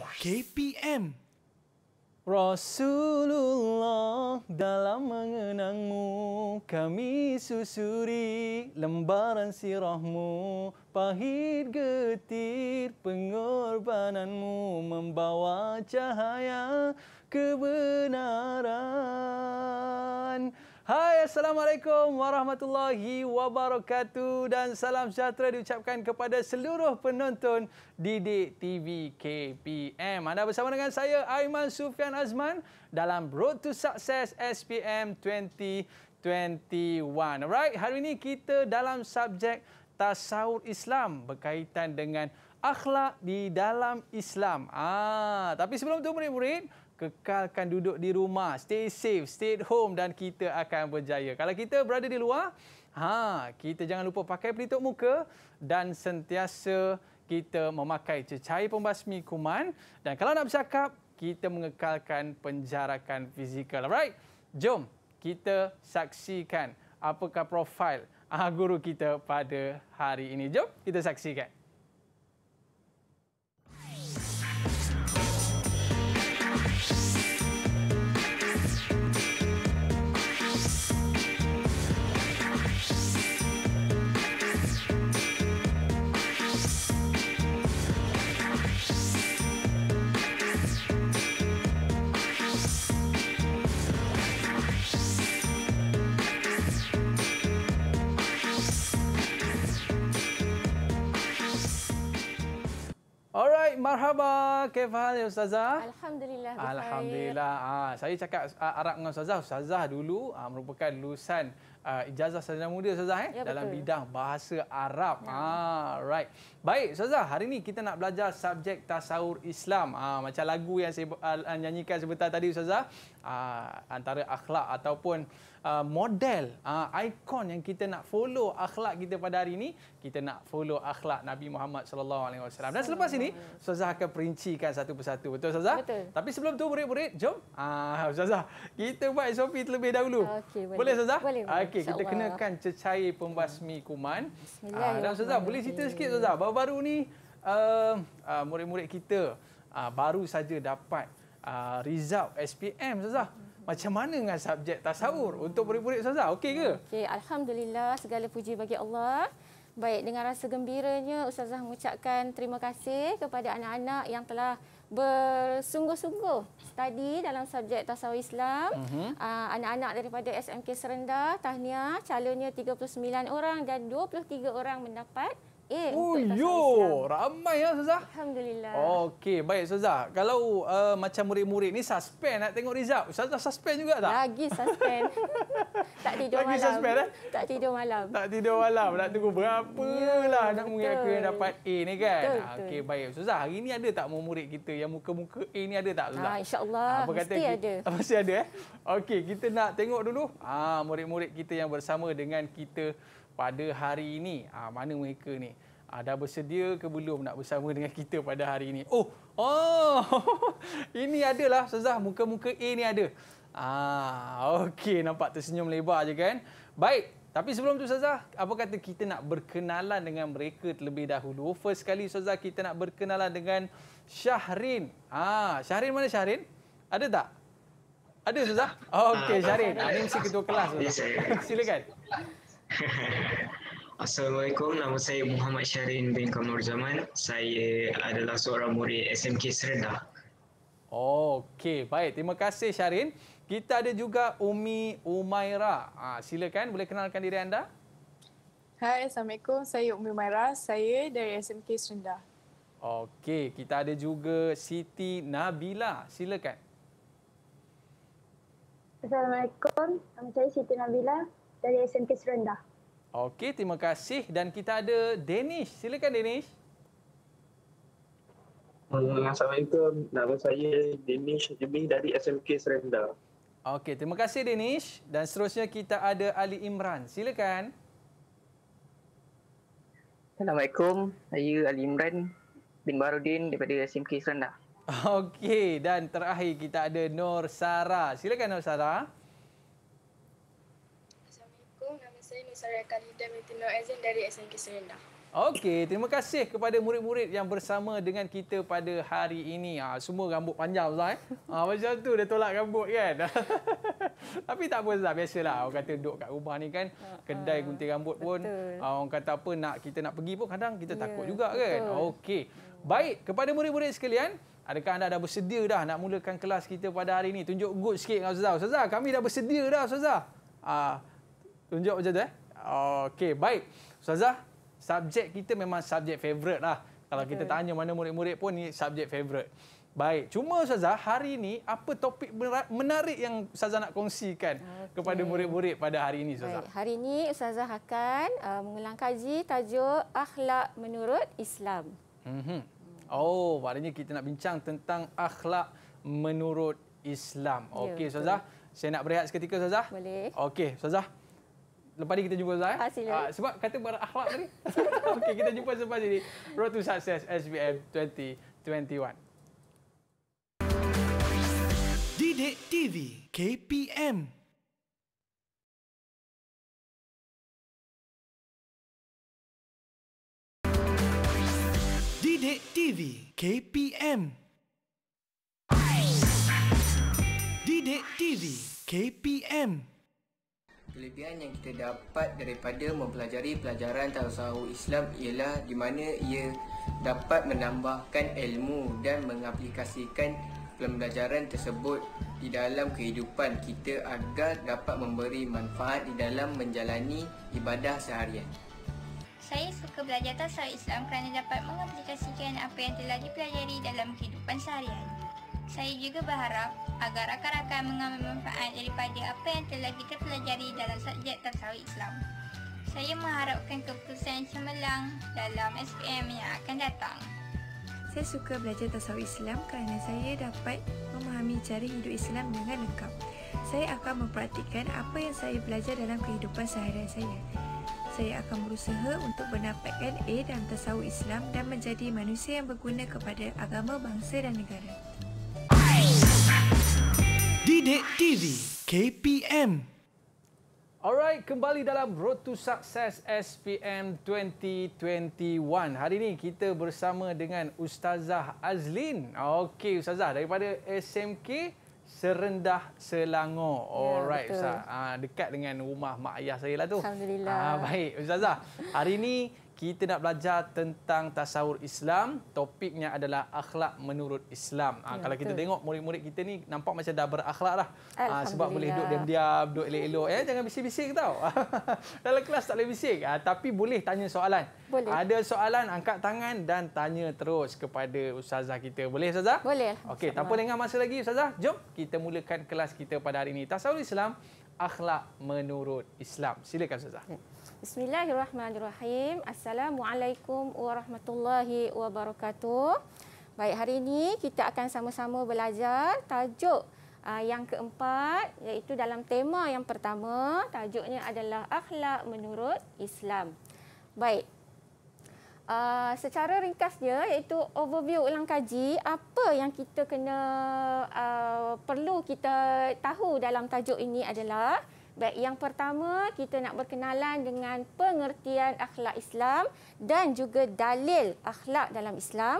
KPM Rasulullah dalam mengenangmu kami susuri lembaran sirahmu pahit getir pengorbananmu membawa cahaya kebenaran Hai, Assalamualaikum warahmatullahi wabarakatuh dan salam sejahtera diucapkan kepada seluruh penonton Didik TV KPM. Anda bersama dengan saya, Aiman Sufian Azman dalam Road to Success SPM 2021. Alright, hari ini kita dalam subjek Tasawur Islam berkaitan dengan akhlak di dalam Islam. Ah, Tapi sebelum itu, murid-murid, kekalkan duduk di rumah, stay safe, stay at home dan kita akan berjaya. Kalau kita berada di luar, ha, kita jangan lupa pakai pelitup muka dan sentiasa kita memakai cecair pembasmi kuman dan kalau nak bercakap, kita mengekalkan penjarakan fizikal. Alright, jom kita saksikan apakah profil ah, guru kita pada hari ini. Jom kita saksikan. marhaba. Kaif hal ya ustazah? Alhamdulillah. Bukhair. Alhamdulillah. Ha, saya cakap uh, Arab dengan ustazah. Ustazah dulu uh, merupakan lulusan uh, ijazah sarjana muda ustazah eh ya, dalam betul. bidang bahasa Arab. Ya. Ha, right. Baik, ustazah, hari ini kita nak belajar subjek tasawur Islam. Ha, macam lagu yang saya uh, nyanyikan sebentar tadi ustazah. Uh, antara akhlak ataupun Uh, model uh, ikon yang kita nak follow akhlak kita pada hari ini kita nak follow akhlak Nabi Muhammad sallallahu alaihi wasallam dan selepas ini ustazah akan perincikan satu persatu betul ustazah tapi sebelum tu murid-murid jom ah uh, ustazah kita buat SOP terlebih dahulu okay, boleh ustazah okey kita kenakan cecair pembasmi kuman uh, dan ustazah boleh cerita sikit ustazah baru-baru ni uh, uh, murid-murid kita uh, baru saja dapat uh, result SPM ustazah hmm macam mana dengan subjek tasawur hmm. untuk murid-murid Ustazah? Okey ke? Okey, alhamdulillah segala puji bagi Allah. Baik, dengan rasa gembiranya Ustazah mengucapkan terima kasih kepada anak-anak yang telah bersungguh-sungguh tadi dalam subjek tasawuf Islam. Uh-huh. Anak-anak daripada SMK Serendah, tahniah calonnya 39 orang dan 23 orang mendapat Eh, oh, yo, ramai ya, Saza. Alhamdulillah. Okey, baik Saza. Kalau uh, macam murid-murid ni suspen nak tengok result. Saza suspen juga tak? Lagi suspen tak tidur Lagi malam. Lagi suspend eh? Tak tidur malam. Tak tidur malam. Nak tunggu berapa ya, lah nak murid aku yang dapat A ni kan? Okey, baik. Saza, hari ni ada tak murid kita yang muka-muka A ni ada tak? Ha, ah, InsyaAllah. Ha, mesti kita, ada. Mesti ada eh? Okey, kita nak tengok dulu ah, murid-murid kita yang bersama dengan kita pada hari ini. Ha, mana mereka ni? Ha, dah bersedia ke belum nak bersama dengan kita pada hari ini? Oh, oh, ini adalah Sazah. Muka-muka A ni ada. Ah, ha, Okey, nampak tersenyum lebar je kan? Baik, tapi sebelum tu Sazah, apa kata kita nak berkenalan dengan mereka terlebih dahulu? First sekali Sazah, kita nak berkenalan dengan Syahrin. Ah, ha, Syahrin mana Syahrin? Ada tak? Ada Sazah? Ah, okey, Syahrin. Ini si ketua kelas. Silakan. Silakan. Assalamualaikum, nama saya Muhammad Syarin bin Kamur Zaman. Saya adalah seorang murid SMK Serendah. Oh, okey, baik. Terima kasih Syarin. Kita ada juga Umi Umaira. Ha, silakan, boleh kenalkan diri anda. Hai, Assalamualaikum. Saya Umi Umaira. Saya dari SMK Serendah. Okey, kita ada juga Siti Nabila. Silakan. Assalamualaikum. Nama saya Siti Nabila dari SMK Serendah. Okey, terima kasih. Dan kita ada Danish. Silakan Danish. Assalamualaikum. Nama saya Danish Jemih dari SMK Serendah. Okey, terima kasih Danish. Dan seterusnya kita ada Ali Imran. Silakan. Assalamualaikum. Saya Ali Imran bin Barudin daripada SMK Serendah. Okey, dan terakhir kita ada Nur Sara. Silakan Nur Sara. Assalamualaikum saya Nisara Khalidah binti Nur Azin dari SMK Serendah. Okey, terima kasih kepada murid-murid yang bersama dengan kita pada hari ini. Ha, semua rambut panjang, Zah. Eh? Ha, macam tu dia tolak rambut kan? Tapi tak apa, Zah. Biasalah orang kata duduk kat rumah ni kan. Ah, kedai ah. gunting rambut pun. Betul. Orang kata apa, nak kita nak pergi pun kadang kita yeah, takut juga kan? Okey. Baik, kepada murid-murid sekalian. Adakah anda dah bersedia dah nak mulakan kelas kita pada hari ini? Tunjuk good sikit dengan Ustazah. Ustazah, kami dah bersedia dah, Ustazah. Ah. Tunjuk macam tu eh. Okey, baik. Ustazah, subjek kita memang subjek favorite lah. Kalau okay. kita tanya mana murid-murid pun, ni subjek favorite. Baik. Cuma Ustazah, hari ini apa topik menarik yang Ustazah nak kongsikan okay. kepada murid-murid pada hari ini Ustazah? Baik. Hari ini Ustazah akan uh, mengulang kaji tajuk Akhlak Menurut Islam. Mm-hmm. Oh, maknanya kita nak bincang tentang akhlak menurut Islam. Ya, Okey, Ustazah. Saya nak berehat seketika, Ustazah. Boleh. Okey, Ustazah lepas ni kita jumpa Ustaz. Eh? Ah, ha, sila. Uh, sebab kata berakhlak tadi. Okey, kita jumpa sebab ini. Road to Success SPM 2021. Dide TV KPM Dide TV KPM Dide TV KPM kelebihan yang kita dapat daripada mempelajari pelajaran tasawuf Islam ialah di mana ia dapat menambahkan ilmu dan mengaplikasikan pembelajaran tersebut di dalam kehidupan kita agar dapat memberi manfaat di dalam menjalani ibadah seharian. Saya suka belajar tasawuf Islam kerana dapat mengaplikasikan apa yang telah dipelajari dalam kehidupan seharian. Saya juga berharap agar rakan-rakan mengambil manfaat daripada apa yang telah kita pelajari dalam subjek tasawuf Islam. Saya mengharapkan keputusan cemerlang dalam SPM yang akan datang. Saya suka belajar tasawuf Islam kerana saya dapat memahami cara hidup Islam dengan lengkap. Saya akan mempraktikkan apa yang saya belajar dalam kehidupan seharian saya. Saya akan berusaha untuk mendapatkan A dalam tasawuf Islam dan menjadi manusia yang berguna kepada agama, bangsa dan negara. Didik TV KPM Alright, kembali dalam Road to Success SPM 2021. Hari ini kita bersama dengan Ustazah Azlin. Okey, Ustazah daripada SMK Serendah Selangor. Ya, Alright, Ustazah. Ha, dekat dengan rumah mak ayah saya lah tu. Alhamdulillah. Ah baik, Ustazah. Hari ini kita nak belajar tentang tasawur Islam. Topiknya adalah akhlak menurut Islam. Ha, ya, kalau kita betul. tengok murid-murid kita ni nampak macam dah berakhlak lah. Ha, sebab boleh duduk diam-diam, duduk elok-elok. Eh, jangan bisik-bisik tau. Dalam kelas tak boleh bisik. Ha, tapi boleh tanya soalan. Boleh. Ada soalan, angkat tangan dan tanya terus kepada Ustazah kita. Boleh Ustazah? Boleh. Okey, tanpa dengar masa lagi Ustazah. Jom kita mulakan kelas kita pada hari ini. Tasawur Islam akhlak menurut Islam. Silakan Ustazah. Ya. Bismillahirrahmanirrahim. Assalamualaikum warahmatullahi wabarakatuh. Baik, hari ini kita akan sama-sama belajar tajuk ah, yang keempat iaitu dalam tema yang pertama. Tajuknya adalah akhlak menurut Islam. Baik, Uh, secara ringkasnya iaitu overview ulang kaji apa yang kita kena uh, perlu kita tahu dalam tajuk ini adalah baik yang pertama kita nak berkenalan dengan pengertian akhlak Islam dan juga dalil akhlak dalam Islam.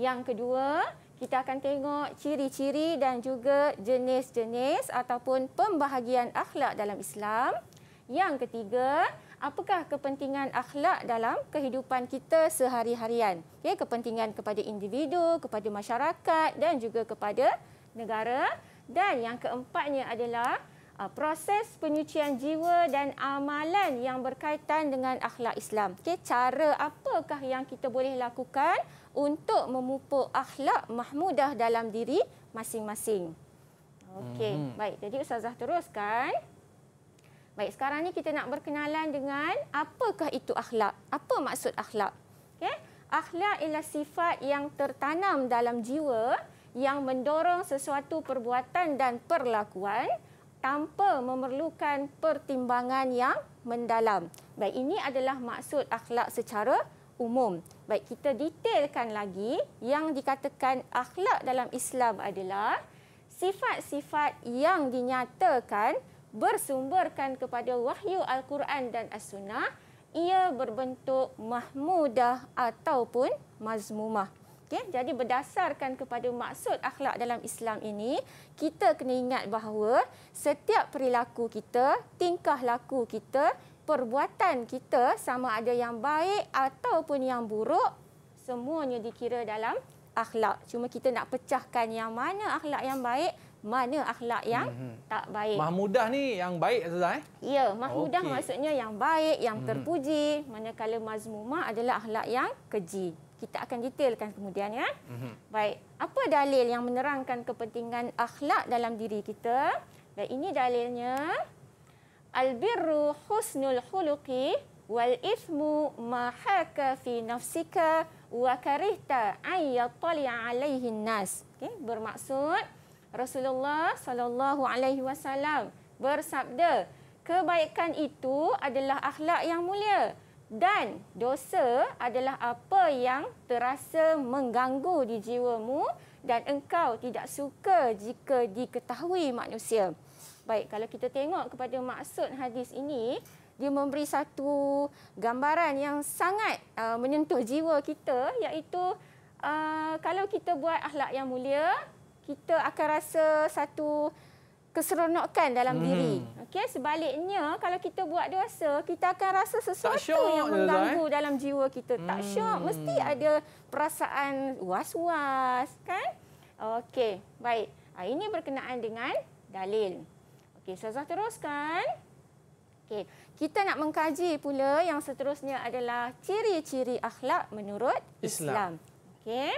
Yang kedua, kita akan tengok ciri-ciri dan juga jenis-jenis ataupun pembahagian akhlak dalam Islam. Yang ketiga, apakah kepentingan akhlak dalam kehidupan kita sehari-harian? Okay, ya, kepentingan kepada individu, kepada masyarakat dan juga kepada negara. Dan yang keempatnya adalah uh, proses penyucian jiwa dan amalan yang berkaitan dengan akhlak Islam. Okay, cara apakah yang kita boleh lakukan untuk memupuk akhlak mahmudah dalam diri masing-masing? Okey, hmm baik. Jadi Ustazah teruskan. Baik, sekarang ni kita nak berkenalan dengan apakah itu akhlak? Apa maksud akhlak? Okay, Akhlak ialah sifat yang tertanam dalam jiwa yang mendorong sesuatu perbuatan dan perlakuan tanpa memerlukan pertimbangan yang mendalam. Baik, ini adalah maksud akhlak secara umum. Baik, kita detailkan lagi yang dikatakan akhlak dalam Islam adalah sifat-sifat yang dinyatakan bersumberkan kepada wahyu Al-Quran dan As-Sunnah, ia berbentuk mahmudah ataupun mazmumah. Okay, jadi berdasarkan kepada maksud akhlak dalam Islam ini, kita kena ingat bahawa setiap perilaku kita, tingkah laku kita, perbuatan kita sama ada yang baik ataupun yang buruk, semuanya dikira dalam akhlak. Cuma kita nak pecahkan yang mana akhlak yang baik, mana akhlak yang mm -hmm. tak baik. Mahmudah ni yang baik Ustazah eh? Ya, mahmudah okay. maksudnya yang baik, yang mm -hmm. terpuji, manakala mazmumah adalah akhlak yang keji. Kita akan detailkan kemudian ya. Mm -hmm. Baik, apa dalil yang menerangkan kepentingan akhlak dalam diri kita? Dan ini dalilnya Albirru husnul khuluqi wal ithmu mahaka fi nafsika wa karihta ayyatali alaihin nas. Okay. Bermaksud, Rasulullah sallallahu alaihi wasallam bersabda, kebaikan itu adalah akhlak yang mulia dan dosa adalah apa yang terasa mengganggu di jiwamu dan engkau tidak suka jika diketahui manusia. Baik, kalau kita tengok kepada maksud hadis ini, dia memberi satu gambaran yang sangat uh, menyentuh jiwa kita iaitu uh, kalau kita buat akhlak yang mulia, kita akan rasa satu keseronokan dalam hmm. diri. Okey, sebaliknya kalau kita buat dosa, kita akan rasa sesuatu yang mengganggu lah, dalam jiwa kita. Hmm. Tak syok, mesti ada perasaan was-was, kan? Okey, baik. Ah, ini berkenaan dengan dalil. Okey, Ustazah teruskan. Okey, kita nak mengkaji pula yang seterusnya adalah ciri-ciri akhlak menurut Islam. Islam. Okey.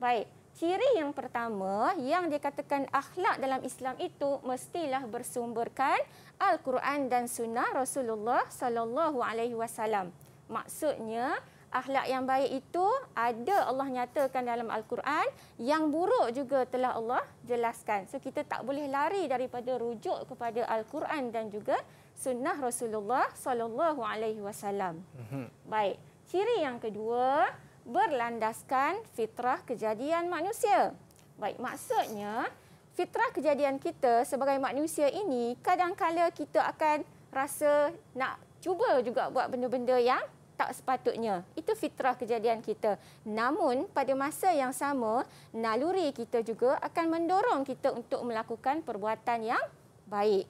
Baik ciri yang pertama yang dikatakan akhlak dalam Islam itu mestilah bersumberkan Al-Quran dan Sunnah Rasulullah Sallallahu Alaihi Wasallam. Maksudnya akhlak yang baik itu ada Allah nyatakan dalam Al-Quran yang buruk juga telah Allah jelaskan. So kita tak boleh lari daripada rujuk kepada Al-Quran dan juga Sunnah Rasulullah Sallallahu Alaihi Wasallam. Mhm. Baik. Ciri yang kedua, berlandaskan fitrah kejadian manusia. Baik, maksudnya fitrah kejadian kita sebagai manusia ini kadang-kadang kita akan rasa nak cuba juga buat benda-benda yang tak sepatutnya. Itu fitrah kejadian kita. Namun pada masa yang sama, naluri kita juga akan mendorong kita untuk melakukan perbuatan yang baik.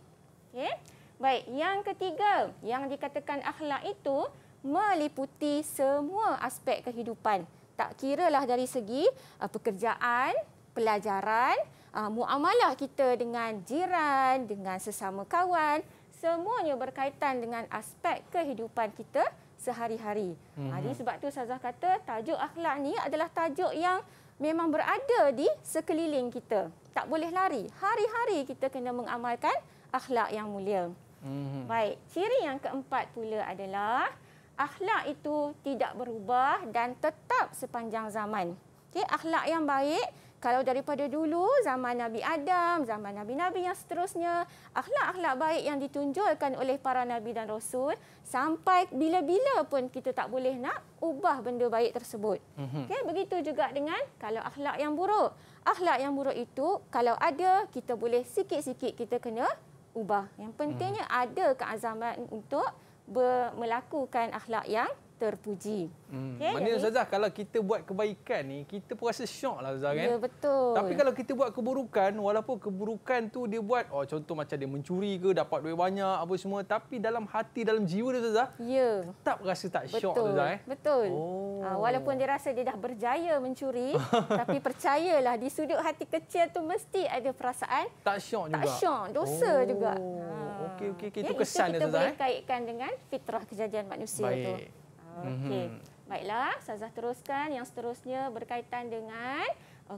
Okey. Baik, yang ketiga, yang dikatakan akhlak itu meliputi semua aspek kehidupan. Tak kira lah dari segi uh, pekerjaan, pelajaran, uh, muamalah kita dengan jiran, dengan sesama kawan, semuanya berkaitan dengan aspek kehidupan kita sehari-hari. Mm-hmm. Jadi sebab tu Sazah kata tajuk akhlak ni adalah tajuk yang memang berada di sekeliling kita. Tak boleh lari. Hari-hari kita kena mengamalkan akhlak yang mulia. Mm-hmm. Baik, ciri yang keempat pula adalah akhlak itu tidak berubah dan tetap sepanjang zaman. Okay, akhlak yang baik, kalau daripada dulu, zaman Nabi Adam, zaman Nabi-Nabi yang seterusnya, akhlak-akhlak baik yang ditunjukkan oleh para Nabi dan Rasul, sampai bila-bila pun kita tak boleh nak ubah benda baik tersebut. Mhm. Okay, begitu juga dengan kalau akhlak yang buruk. Akhlak yang buruk itu, kalau ada, kita boleh sikit-sikit kita kena ubah. Yang pentingnya mhm. ada keazaman untuk ber, melakukan akhlak yang terpuji. Hmm. Okay, Maksudnya Ustazah, kalau kita buat kebaikan ni, kita pun rasa syok lah Ustazah kan? Ya, betul. Tapi kalau kita buat keburukan, walaupun keburukan tu dia buat, oh contoh macam dia mencuri ke, dapat duit banyak, apa semua. Tapi dalam hati, dalam jiwa dia Ustazah, ya. tetap rasa tak syok betul. Eh? Betul. Oh. Ha, walaupun dia rasa dia dah berjaya mencuri, tapi percayalah di sudut hati kecil tu mesti ada perasaan. Tak syok juga. Tak syok, dosa oh. juga. Ha. Okey, okey, okey. Itu ya, kesan itu Itu kita boleh eh? kaitkan dengan fitrah kejadian manusia itu. Okey. Mhm. Baiklah, Sazah teruskan yang seterusnya berkaitan dengan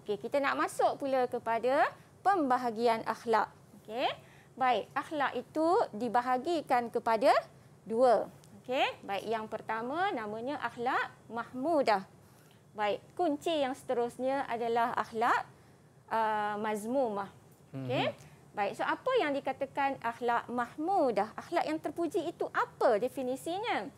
okey, kita nak masuk pula kepada pembahagian akhlak. Okey. Baik, akhlak itu dibahagikan kepada dua. Okey. Baik, yang pertama namanya akhlak mahmudah. Baik, kunci yang seterusnya adalah akhlak uh, mazmumah. Okey. Mm -hmm. Baik, so apa yang dikatakan akhlak mahmudah? Akhlak yang terpuji itu apa definisinya?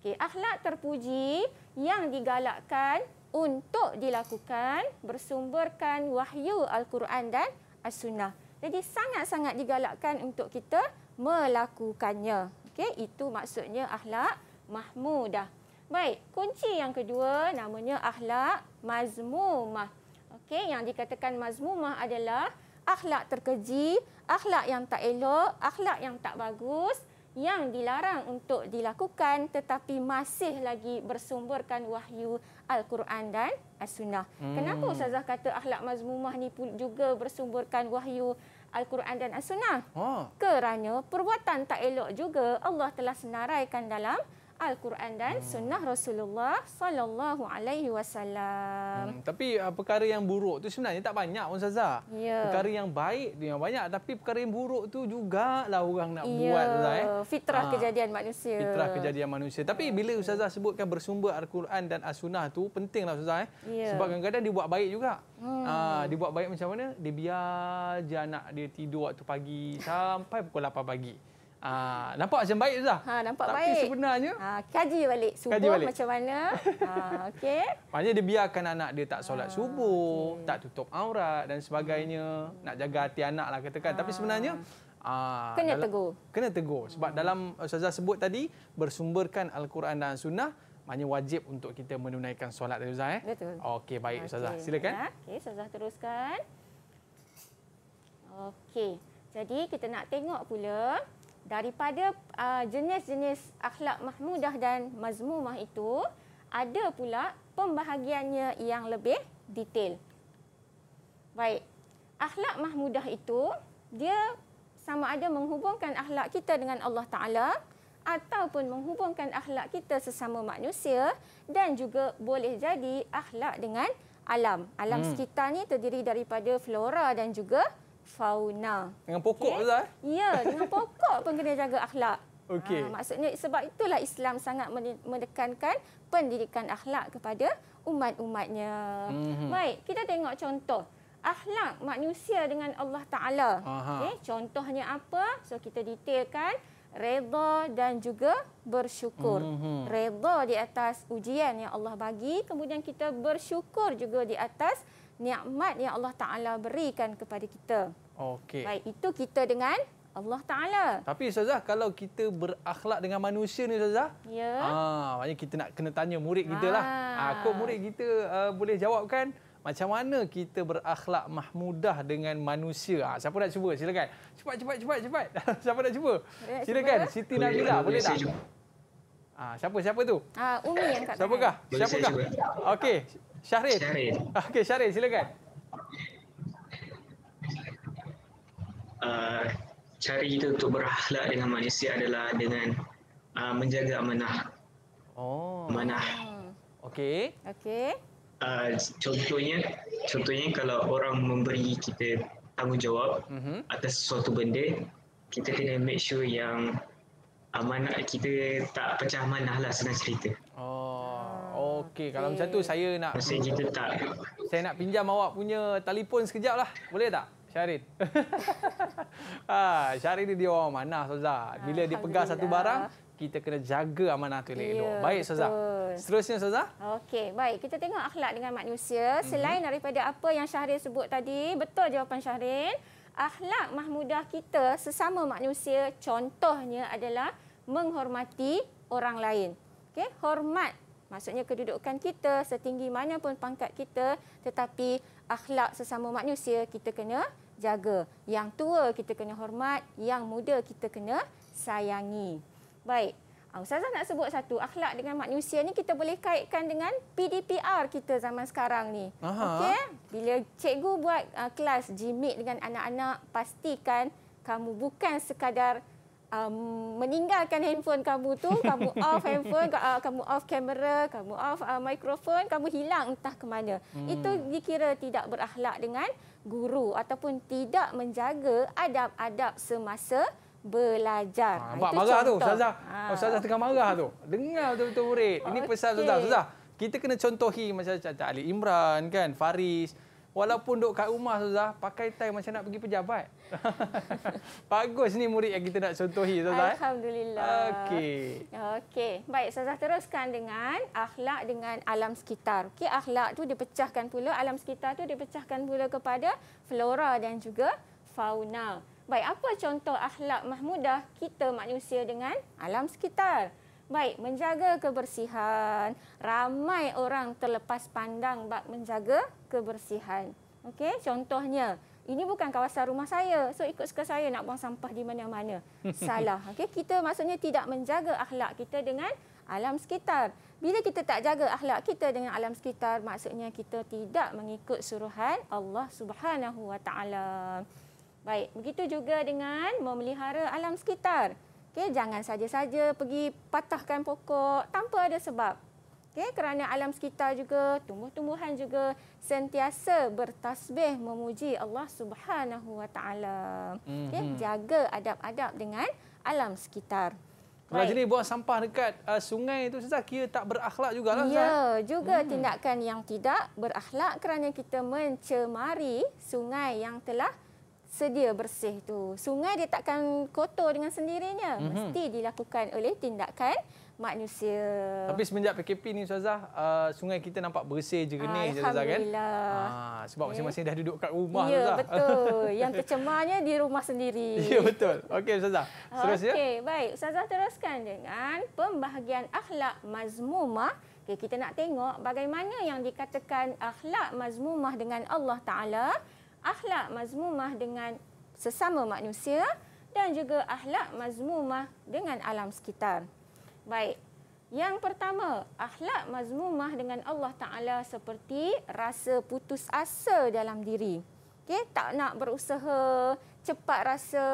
Okey, akhlak terpuji yang digalakkan untuk dilakukan bersumberkan wahyu al-Quran dan as-Sunnah. Jadi sangat-sangat digalakkan untuk kita melakukannya. Okey, itu maksudnya akhlak mahmudah. Baik, kunci yang kedua namanya akhlak mazmumah. Okey, yang dikatakan mazmumah adalah akhlak terkeji, akhlak yang tak elok, akhlak yang tak bagus yang dilarang untuk dilakukan tetapi masih lagi bersumberkan wahyu Al-Quran dan As-Sunnah. Hmm. Kenapa Ustazah kata akhlak mazmumah ni pun juga bersumberkan wahyu Al-Quran dan As-Sunnah? Oh. Kerana perbuatan tak elok juga Allah telah senaraikan dalam Al-Quran dan hmm. Sunnah Rasulullah Sallallahu Alaihi Wasallam. Hmm, tapi uh, perkara yang buruk tu sebenarnya tak banyak pun Saza. Ya. Perkara yang baik dia banyak tapi perkara yang buruk tu juga lah orang nak ya. buat lah eh. Fitrah ha. kejadian manusia. Fitrah kejadian manusia. Tapi ya. bila Ustazah sebutkan bersumber Al-Quran dan As-Sunnah tu penting lah Ustazah eh. Ya. Sebab kadang-kadang dia buat baik juga. Hmm. Ha, dia buat baik macam mana? Dia biar je anak dia tidur waktu pagi sampai pukul 8 pagi. Ha, nampak macam baik Zah. Ha, nampak Tapi baik. Tapi sebenarnya... Ha, kaji balik subuh kaji balik. macam mana. Ha, ah, okay. Maknanya dia biarkan anak dia tak solat ha, subuh, okay. tak tutup aurat dan sebagainya. Hmm. Nak jaga hati anak lah katakan. Ha. Tapi sebenarnya... Ha, kena dalam, tegur. Kena tegur. Sebab hmm. dalam eh, Ustazah sebut tadi, bersumberkan Al-Quran dan Sunnah, maknanya wajib untuk kita menunaikan solat tadi Ustazah. Eh? Betul. Okey, baik Ustazah. Okay. Silakan. Ha, Okey, Ustazah teruskan. Okey. Jadi kita nak tengok pula daripada uh, jenis-jenis akhlak mahmudah dan mazmumah itu ada pula pembahagiannya yang lebih detail. Baik. Akhlak mahmudah itu dia sama ada menghubungkan akhlak kita dengan Allah Taala ataupun menghubungkan akhlak kita sesama manusia dan juga boleh jadi akhlak dengan alam. Alam hmm. sekitar ni terdiri daripada flora dan juga fauna. Dengan pokok okay. lah. Eh? Ya, dengan pokok pun kena jaga akhlak. Okay. Ha, ah, maksudnya sebab itulah Islam sangat menekankan pendidikan akhlak kepada umat-umatnya. Mm-hmm. Baik, kita tengok contoh akhlak manusia dengan Allah Taala. Okay, contohnya apa? So kita detailkan redha dan juga bersyukur. Mm-hmm. Redha di atas ujian yang Allah bagi, kemudian kita bersyukur juga di atas nikmat yang Allah Taala berikan kepada kita. Okey. Baik, itu kita dengan Allah Taala. Tapi ustazah kalau kita berakhlak dengan manusia ni ustazah? Ya. Ah, maknanya kita nak kena tanya murid kita lah. Ah, ah kok murid kita uh, boleh jawabkan macam mana kita berakhlak mahmudah dengan manusia? Ah, siapa nak cuba? Silakan. Cepat cepat cepat cepat. siapa nak cuba? Ya, Silakan. Cuba. Siti Nabila boleh, tak? Ah, siapa siapa tu? Ah, Umi yang kat. Siapakah? Siapakah? Okey. Syahrir. Syahrir. Okey, Syahrir silakan. Uh, cari itu untuk berakhlak dengan manusia adalah dengan uh, menjaga amanah. Oh. Amanah. Okey. Okey. Uh, contohnya, contohnya kalau orang memberi kita tanggungjawab uh-huh. atas sesuatu benda, kita kena make sure yang amanah kita tak pecah amanah lah senang cerita. Okey, kalau okay. macam tu saya nak Saya nak pinjam awak punya telefon sekejap lah. Boleh tak? Syarid. ha, ah, Syarid ni dia orang mana Soza? Bila dia pegang satu barang, kita kena jaga amanah tu elok. Ya, baik Soza. Seterusnya Soza. Okey, baik. Kita tengok akhlak dengan manusia. Mm-hmm. Selain daripada apa yang syarid sebut tadi, betul jawapan syarid. Akhlak mahmudah kita sesama manusia contohnya adalah menghormati orang lain. Okey, hormat Maksudnya kedudukan kita setinggi mana pun pangkat kita tetapi akhlak sesama manusia kita kena jaga. Yang tua kita kena hormat, yang muda kita kena sayangi. Baik. Ah, ustazah nak sebut satu, akhlak dengan manusia ni kita boleh kaitkan dengan PDPR kita zaman sekarang ni. Okey, eh? bila cikgu buat uh, kelas jimit dengan anak-anak, pastikan kamu bukan sekadar um, meninggalkan handphone kamu tu, kamu off handphone, uh, kamu off kamera, kamu off uh, mikrofon, kamu hilang entah ke mana. Hmm. Itu dikira tidak berakhlak dengan guru ataupun tidak menjaga adab-adab semasa belajar. Ha, ah, ah, Mak marah contoh. tu, Ustazah. Ha. Ustazah tengah marah tu. Dengar betul-betul murid. Ini pesan Ustazah. Ustazah, kita kena contohi macam Cik Ali Imran, kan, Faris, Walaupun duduk kat rumah Ustazah, pakai tie macam nak pergi pejabat. Bagus ni murid yang kita nak contohi Ustazah. Eh. Alhamdulillah. Okey. Okey. Baik Ustazah teruskan dengan akhlak dengan alam sekitar. Okey, akhlak tu dipecahkan pula alam sekitar tu dipecahkan pula kepada flora dan juga fauna. Baik, apa contoh akhlak mahmudah kita manusia dengan alam sekitar? Baik, menjaga kebersihan. Ramai orang terlepas pandang bab menjaga kebersihan. Okey, contohnya ini bukan kawasan rumah saya. So ikut suka saya nak buang sampah di mana-mana. Salah. Okey, kita maksudnya tidak menjaga akhlak kita dengan alam sekitar. Bila kita tak jaga akhlak kita dengan alam sekitar, maksudnya kita tidak mengikut suruhan Allah Subhanahu Wa Taala. Baik, begitu juga dengan memelihara alam sekitar. Okay, jangan saja-saja pergi patahkan pokok tanpa ada sebab. Okay, kerana alam sekitar juga, tumbuh-tumbuhan juga sentiasa bertasbih memuji Allah Subhanahu Wa Taala. Okay, mhm. jaga adab-adab dengan alam sekitar. Kalau jadi buang sampah dekat uh, sungai itu Ustaz kira tak berakhlak juga ya, Ustaz. Ya, juga hmm. tindakan yang tidak berakhlak kerana kita mencemari sungai yang telah sedia bersih tu. Sungai dia takkan kotor dengan sendirinya. Mm -hmm. Mesti dilakukan oleh tindakan manusia. Tapi semenjak PKP ni Ustazah, uh, sungai kita nampak bersih je ni Ustazah kan? Ah, sebab eh. masing-masing dah duduk kat rumah ya, Ustazah. Ya, betul. Yang tercemarnya di rumah sendiri. Ya, betul. Okey Ustazah. Seterusnya. Okey, baik. Ustazah teruskan dengan pembahagian akhlak mazmumah. Okay, kita nak tengok bagaimana yang dikatakan akhlak mazmumah dengan Allah Ta'ala akhlak mazmumah dengan sesama manusia dan juga akhlak mazmumah dengan alam sekitar. Baik. Yang pertama, akhlak mazmumah dengan Allah Taala seperti rasa putus asa dalam diri. okay? tak nak berusaha, cepat rasa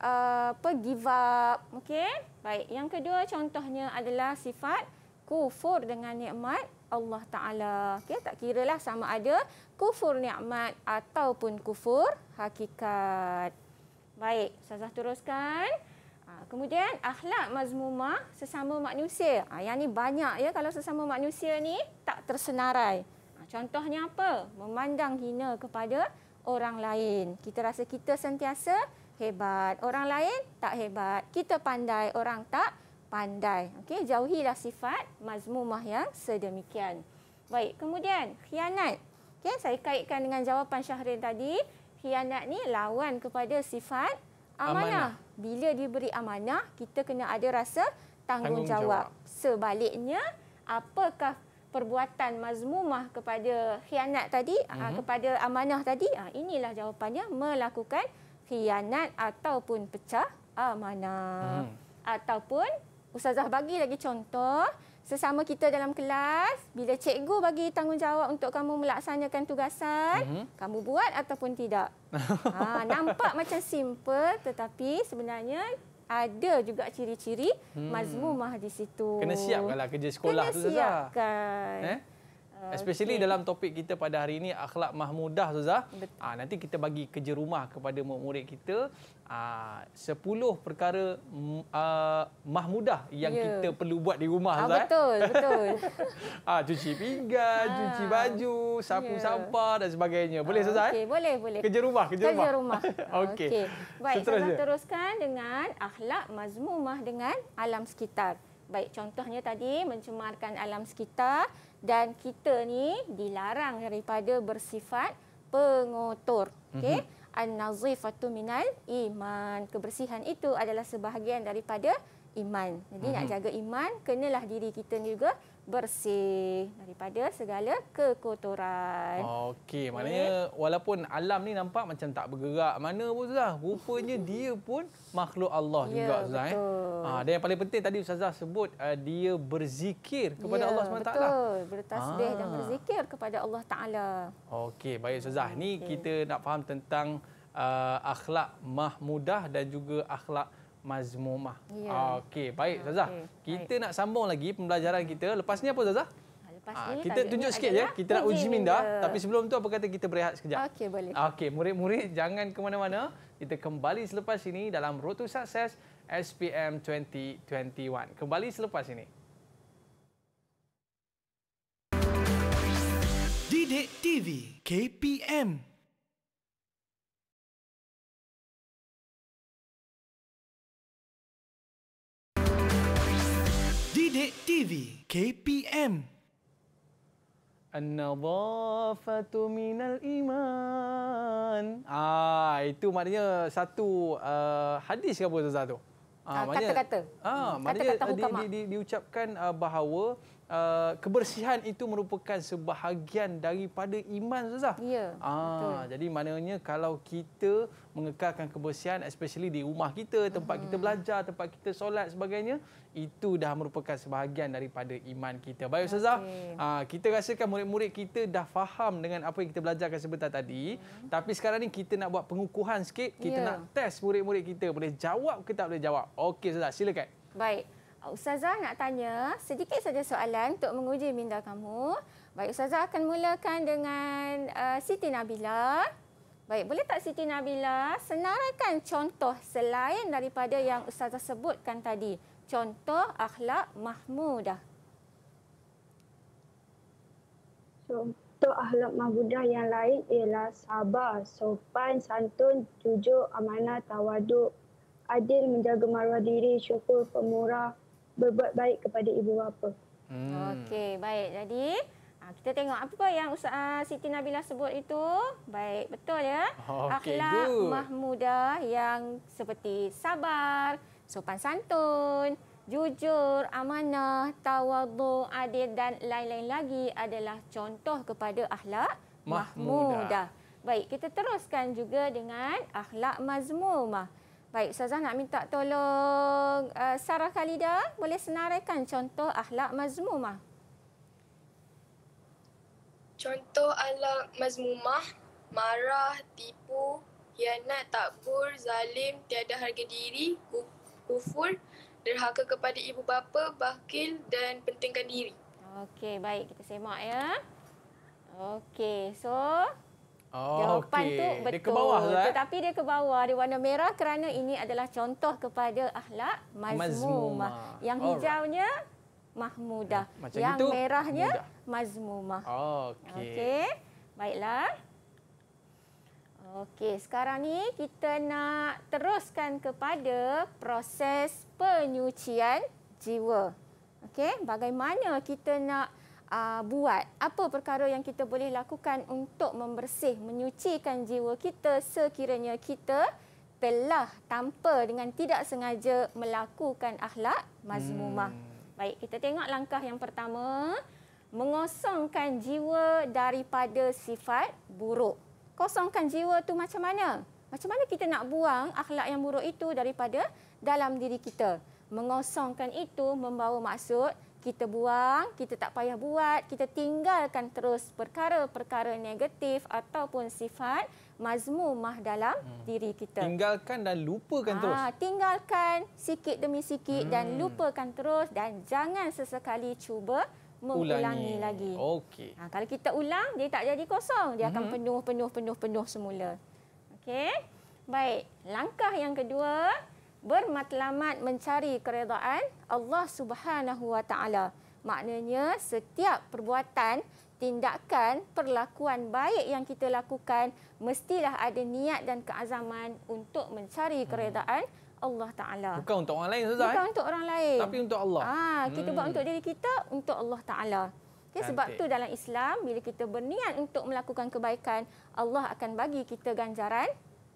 apa uh, give up, okey? Baik. Yang kedua contohnya adalah sifat kufur dengan nikmat Allah Taala. Okay, tak kira lah sama ada kufur nikmat ataupun kufur hakikat. Baik, Ustazah teruskan. Ah, kemudian akhlak mazmumah sesama manusia. Ah, yang ni banyak ya kalau sesama manusia ni tak tersenarai. Ah, contohnya apa? Memandang hina kepada orang lain. Kita rasa kita sentiasa hebat. Orang lain tak hebat. Kita pandai, orang tak pandai. Okey, jauhilah sifat mazmumah yang sedemikian. Baik, kemudian khianat. Okey, saya kaitkan dengan jawapan Syahrin tadi, khianat ni lawan kepada sifat amanah. amanah. Bila diberi amanah, kita kena ada rasa tanggungjawab. tanggungjawab. Sebaliknya, apakah perbuatan mazmumah kepada khianat tadi, mm-hmm. kepada amanah tadi? Ah, inilah jawapannya melakukan khianat ataupun pecah amanah. Mm. Ataupun ustazah bagi lagi contoh, sesama kita dalam kelas, bila cikgu bagi tanggungjawab untuk kamu melaksanakan tugasan, mm -hmm. kamu buat ataupun tidak. ha, nampak macam simple tetapi sebenarnya ada juga ciri-ciri hmm. mazmumah di situ. Kena siapkanlah kerja sekolah tu Kena siapkan. Eh? Especially dalam topik kita pada hari ini, akhlak mahmudah, Zuzah. Ha, nanti kita bagi kerja rumah kepada murid-murid kita Ah, uh, 10 perkara uh, mahmudah yang yeah. kita perlu buat di rumah ah, Betul, betul. ah, cuci pinggan, ah, cuci baju, sapu yeah. sampah dan sebagainya. Boleh ah, Zai? Okay, boleh, boleh. Kerja rumah, kerja, kerja rumah. rumah. Ah, okay. okay. Baik, Seterusnya. saya teruskan dengan akhlak mazmumah dengan alam sekitar. Baik, contohnya tadi mencemarkan alam sekitar dan kita ni dilarang daripada bersifat pengotor. Okey. Mm-hmm an-nazifatu minal iman. Kebersihan itu adalah sebahagian daripada iman. Jadi mm-hmm. nak mhm. jaga iman, kenalah diri kita juga bersih daripada segala kekotoran. Okey, ya. maknanya walaupun alam ni nampak macam tak bergerak mana pun Ustazah, rupanya dia pun makhluk Allah ya, juga Ustazah. Ya, Eh. Ha, dan yang paling penting tadi Ustazah sebut, uh, dia berzikir kepada ya, Allah SWT. Ya, betul. Bertasbih ha. dan ah. berzikir kepada Allah Ta'ala. Okey, baik Ustazah. Ni okay. kita nak faham tentang uh, akhlak mahmudah dan juga akhlak mahmudah mazmumah. Ya. Okey, baik Zaza. Okay. Kita baik. nak sambung lagi pembelajaran kita. Lepas ni apa Zaza? Ah, Lepas ah, ni, kita tunjuk sikit ya. Kita nak uji minda. minda. Tapi sebelum tu apa kata kita berehat sekejap? Okey, boleh. Okey, murid-murid jangan ke mana-mana. Kita kembali selepas ini dalam Road sukses SPM 2021. Kembali selepas ini. Didik TV KPM Sidik TV KPM An-nadhafatu minal iman Ah Itu maknanya satu uh, hadis ke apa Zaza tu? Ah, kata-kata. Ah, maknanya, kata-kata. Ah, hmm, maknanya kata-kata di, di, di, diucapkan uh, bahawa uh, kebersihan itu merupakan sebahagian daripada iman Ustazah. Ya. Ah, betul. jadi maknanya kalau kita mengekalkan kebersihan especially di rumah kita, tempat hmm. kita belajar, tempat kita solat sebagainya, itu dah merupakan sebahagian daripada iman kita. Baik Ustazah. Okay. Ah, kita rasakan murid-murid kita dah faham dengan apa yang kita belajarkan sebentar tadi, hmm. tapi sekarang ni kita nak buat pengukuhan sikit, kita ya. nak test murid-murid kita boleh jawab ke tak boleh jawab. Okey Ustazah, silakan. Baik. Ah, Ustazah nak tanya sedikit saja soalan untuk menguji minda kamu. Baik, Ustazah akan mulakan dengan uh, Siti Nabila. Baik, boleh tak Siti Nabila senaraikan contoh selain daripada yang Ustazah sebutkan tadi. Contoh akhlak mahmudah. Contoh akhlak mahmudah yang lain ialah sabar, sopan, santun, jujur, amanah, tawaduk, adil, menjaga maruah diri, syukur, pemurah, berbuat baik kepada ibu bapa. Hmm. Okey, baik. Jadi ah, kita tengok apa yang Ustaz ah, Siti Nabila sebut itu. Baik, betul ya. Okay, Akhlak good. mahmudah yang seperti sabar, sopan santun, jujur, amanah, tawadu adil dan lain-lain lagi adalah contoh kepada akhlak mahmudah. mahmudah. Baik, kita teruskan juga dengan akhlak mazmumah. Baik, saya nak minta tolong uh, Sarah Khalida boleh senaraikan contoh akhlak mazmumah. Contoh akhlak mazmumah, marah, tipu, hianat, takbur, zalim, tiada harga diri, kufur, derhaka kepada ibu bapa, bakil dan pentingkan diri. Okey, baik kita semak ya. Okey, so Oh, Jawapan okay. tu betul. Dia ke bawah lah. Tetapi dia ke bawah. Dia warna merah kerana ini adalah contoh kepada akhlak mazmumah. Yang hijaunya mahmudah. Macam Yang itu, merahnya mazmumah. Okey. Okay. Baiklah. Okey, sekarang ni kita nak teruskan kepada proses penyucian jiwa. Okey, bagaimana kita nak uh, buat, apa perkara yang kita boleh lakukan untuk membersih, menyucikan jiwa kita sekiranya kita telah tanpa dengan tidak sengaja melakukan akhlak mazmumah. Hmm. Baik, kita tengok langkah yang pertama, mengosongkan jiwa daripada sifat buruk. Kosongkan jiwa tu macam mana? Macam mana kita nak buang akhlak yang buruk itu daripada dalam diri kita? Mengosongkan itu membawa maksud kita buang, kita tak payah buat, kita tinggalkan terus perkara-perkara negatif ataupun sifat mazmumah dalam hmm. diri kita. Tinggalkan dan lupakan ha, terus. Tinggalkan sikit demi sikit hmm. dan lupakan terus dan jangan sesekali cuba mengulangi Ulangi. lagi. Okay. Ha, ah, kalau kita ulang, dia tak jadi kosong. Dia hmm. akan penuh, penuh, penuh, penuh semula. Okey, Baik, langkah yang kedua bermatlamat mencari keredaan Allah Subhanahu Wa Taala. Maknanya setiap perbuatan, tindakan, perlakuan baik yang kita lakukan mestilah ada niat dan keazaman untuk mencari hmm. keredaan Allah Taala. Bukan untuk orang lain sahaja. Bukan eh? untuk orang lain. Tapi untuk Allah. Ha, kita hmm. buat untuk diri kita, untuk Allah Taala. Okay, sebab tu dalam Islam bila kita berniat untuk melakukan kebaikan, Allah akan bagi kita ganjaran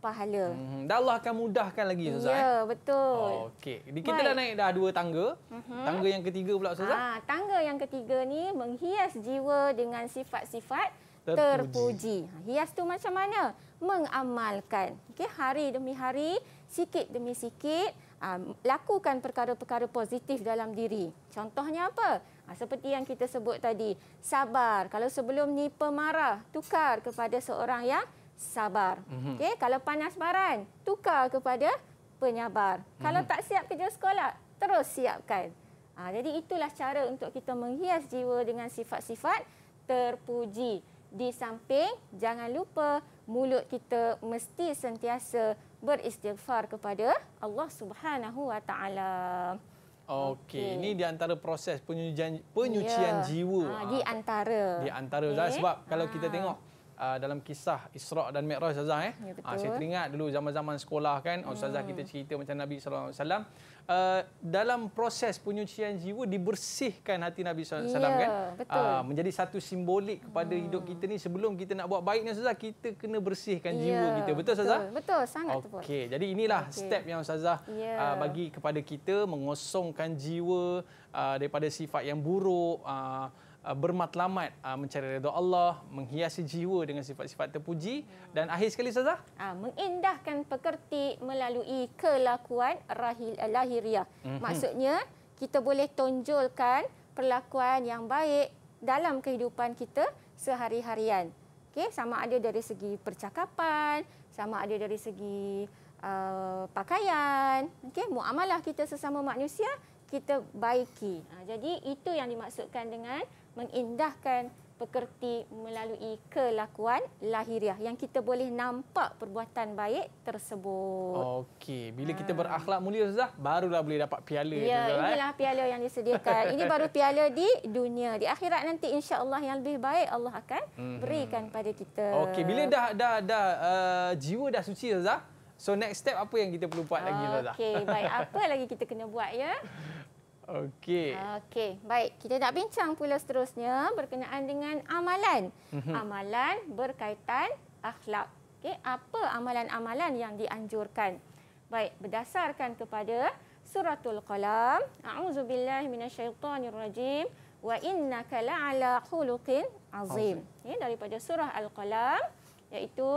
pahala. Hmm, dan Allah akan mudahkan lagi Ustazah. Ya, eh? betul. Oh, okey. Kita Baik. dah naik dah dua tangga. Uh mm-hmm. -huh. Tangga yang ketiga pula Ustazah. Eh? Ha, tangga yang ketiga ni menghias jiwa dengan sifat-sifat terpuji. terpuji. Ha, hias tu macam mana? Mengamalkan. Okey, hari demi hari, sikit demi sikit Uh, lakukan perkara-perkara positif dalam diri. Contohnya apa? Uh, seperti yang kita sebut tadi, sabar. Kalau sebelum ni pemarah, tukar kepada seorang yang sabar. Mm-hmm. Okey, kalau panas baran, tukar kepada penyabar. Mm-hmm. Kalau tak siap kerja sekolah, terus siapkan. Ha, jadi itulah cara untuk kita menghias jiwa dengan sifat-sifat terpuji. Di samping, jangan lupa mulut kita mesti sentiasa beristighfar kepada Allah Subhanahu Wa Taala. Okey, okay. ini di antara proses penyucian, penyucian yeah. jiwa. Ha, di ah, antara. Di antara okay. sebab kalau ha. kita tengok uh, dalam kisah Israq dan Mi'raj Ustazah eh. Ya, uh, saya teringat dulu zaman-zaman sekolah kan hmm. Ustazah hmm. kita cerita macam Nabi SAW. uh, dalam proses penyucian jiwa dibersihkan hati Nabi SAW. ya, wasallam kan. Uh, menjadi satu simbolik kepada hmm. hidup kita ni sebelum kita nak buat baiknya Ustazah kita kena bersihkan ya, jiwa kita. Betul Ustazah? Betul. betul, sangat okay. jadi inilah okay. step yang Ustazah ya. uh, bagi kepada kita mengosongkan jiwa uh, daripada sifat yang buruk uh, Uh, bermatlamat uh, mencari redha Allah, menghiasi jiwa dengan sifat-sifat terpuji dan akhir sekali Ustazah, uh, mengindahkan pekerti melalui kelakuan rahil eh, lahiriah. Mm-hmm. Maksudnya kita boleh tonjolkan perlakuan yang baik dalam kehidupan kita sehari-harian. Okey, sama ada dari segi percakapan, sama ada dari segi uh, pakaian, okay muamalah kita sesama manusia kita baiki. Ah, jadi itu yang dimaksudkan dengan mengindahkan pekerti melalui kelakuan lahiriah yang kita boleh nampak perbuatan baik tersebut. Okey, bila ha. kita ah. berakhlak mulia Ustazah, barulah boleh dapat piala ya, itu. Ya, eh. inilah eh. piala yang disediakan. Ini baru piala di dunia. Di akhirat nanti insya-Allah yang lebih baik Allah akan hmm. berikan pada kita. Okey, bila dah dah dah uh, jiwa dah suci Ustazah, so next step apa yang kita perlu buat oh, lagi Ustazah? Okey, baik. Apa lagi kita kena buat ya? Okey. Okey, baik. Kita nak bincang pula seterusnya berkenaan dengan amalan. Mhm. Amalan berkaitan akhlak. Okey, apa amalan-amalan yang dianjurkan? Baik, berdasarkan kepada suratul Qalam, a'udzubillahi minasyaitonirrajim wa innaka la'ala khuluqin azim. Ya, daripada surah Al-Qalam iaitu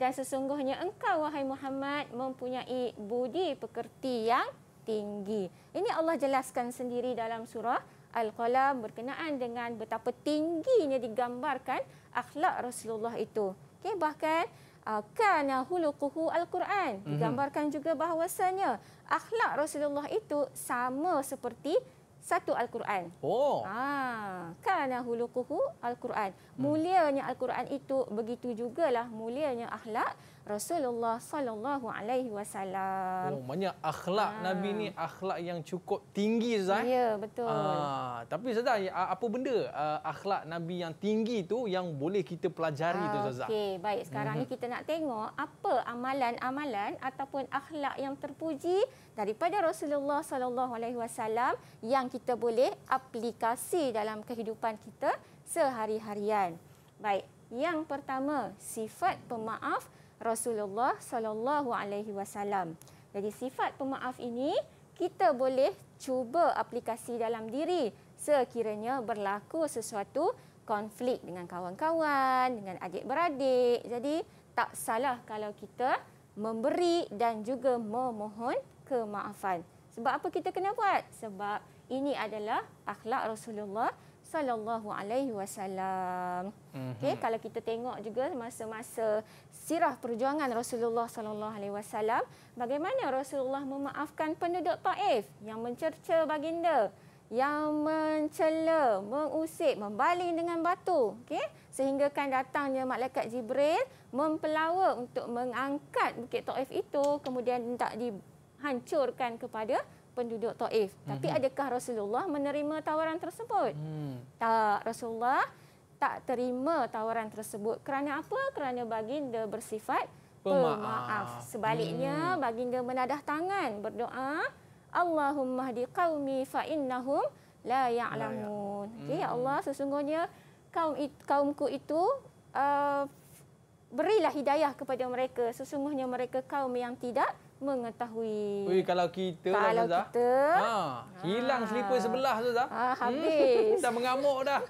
dan sesungguhnya engkau wahai Muhammad mempunyai budi pekerti yang tinggi. Ini Allah jelaskan sendiri dalam surah Al-Qalam berkenaan dengan betapa tingginya digambarkan akhlak Rasulullah itu. Okay, bahkan uh, kana hulukuhu Al-Quran mhm. digambarkan juga bahawasanya akhlak Rasulullah itu sama seperti satu Al-Quran. Oh. Ha, kana hulukuhu Al-Quran. Hmm. Mulianya Al-Quran itu begitu jugalah mulianya akhlak Rasulullah sallallahu alaihi wasallam. Oh, banyak akhlak ha. Nabi ni akhlak yang cukup tinggi Zain. Ya, betul. Ha. tapi Zain, ya, apa benda uh, akhlak Nabi yang tinggi tu yang boleh kita pelajari ha, tu Zain? Okey, baik. Sekarang mm-hmm. ni mhm. kita nak tengok apa amalan-amalan ataupun akhlak yang terpuji daripada Rasulullah sallallahu alaihi wasallam yang kita boleh aplikasi dalam kehidupan kita sehari-harian. Baik. Yang pertama, sifat pemaaf Rasulullah sallallahu alaihi wasallam. Jadi sifat pemaaf ini kita boleh cuba aplikasi dalam diri sekiranya berlaku sesuatu konflik dengan kawan-kawan, dengan adik-beradik. Jadi tak salah kalau kita memberi dan juga memohon kemaafan. Sebab apa kita kena buat? Sebab ini adalah akhlak Rasulullah sallallahu alaihi wasallam. Okey, mhm. kalau kita tengok juga masa-masa sirah perjuangan Rasulullah sallallahu alaihi wasallam, bagaimana Rasulullah memaafkan penduduk Taif yang mencerca baginda, yang mencela, mengusik, membaling dengan batu, okey? Sehinggakan datangnya malaikat Jibril mempelawa untuk mengangkat Bukit Taif itu kemudian tak dihancurkan kepada penduduk Taif. hmm Tapi mhm. adakah Rasulullah menerima tawaran tersebut? Mm. Tak, Rasulullah tak terima tawaran tersebut. Kerana apa? Kerana baginda bersifat pemaaf. pemaaf. Sebaliknya, mm. baginda menadah tangan berdoa, Allahumma hadi qaumi fa la ya'lamun. Ya, ya. Okay, ya Allah, sesungguhnya kaum kaumku itu uh, berilah hidayah kepada mereka. Sesungguhnya mereka kaum yang tidak mengetahui. Ui, kalau kita, kalau Zuzah, kita ha, hilang ha. selipar ah. sebelah, Zuzah. Ha, ah, hmm, habis. Hmm, dah mengamuk dah.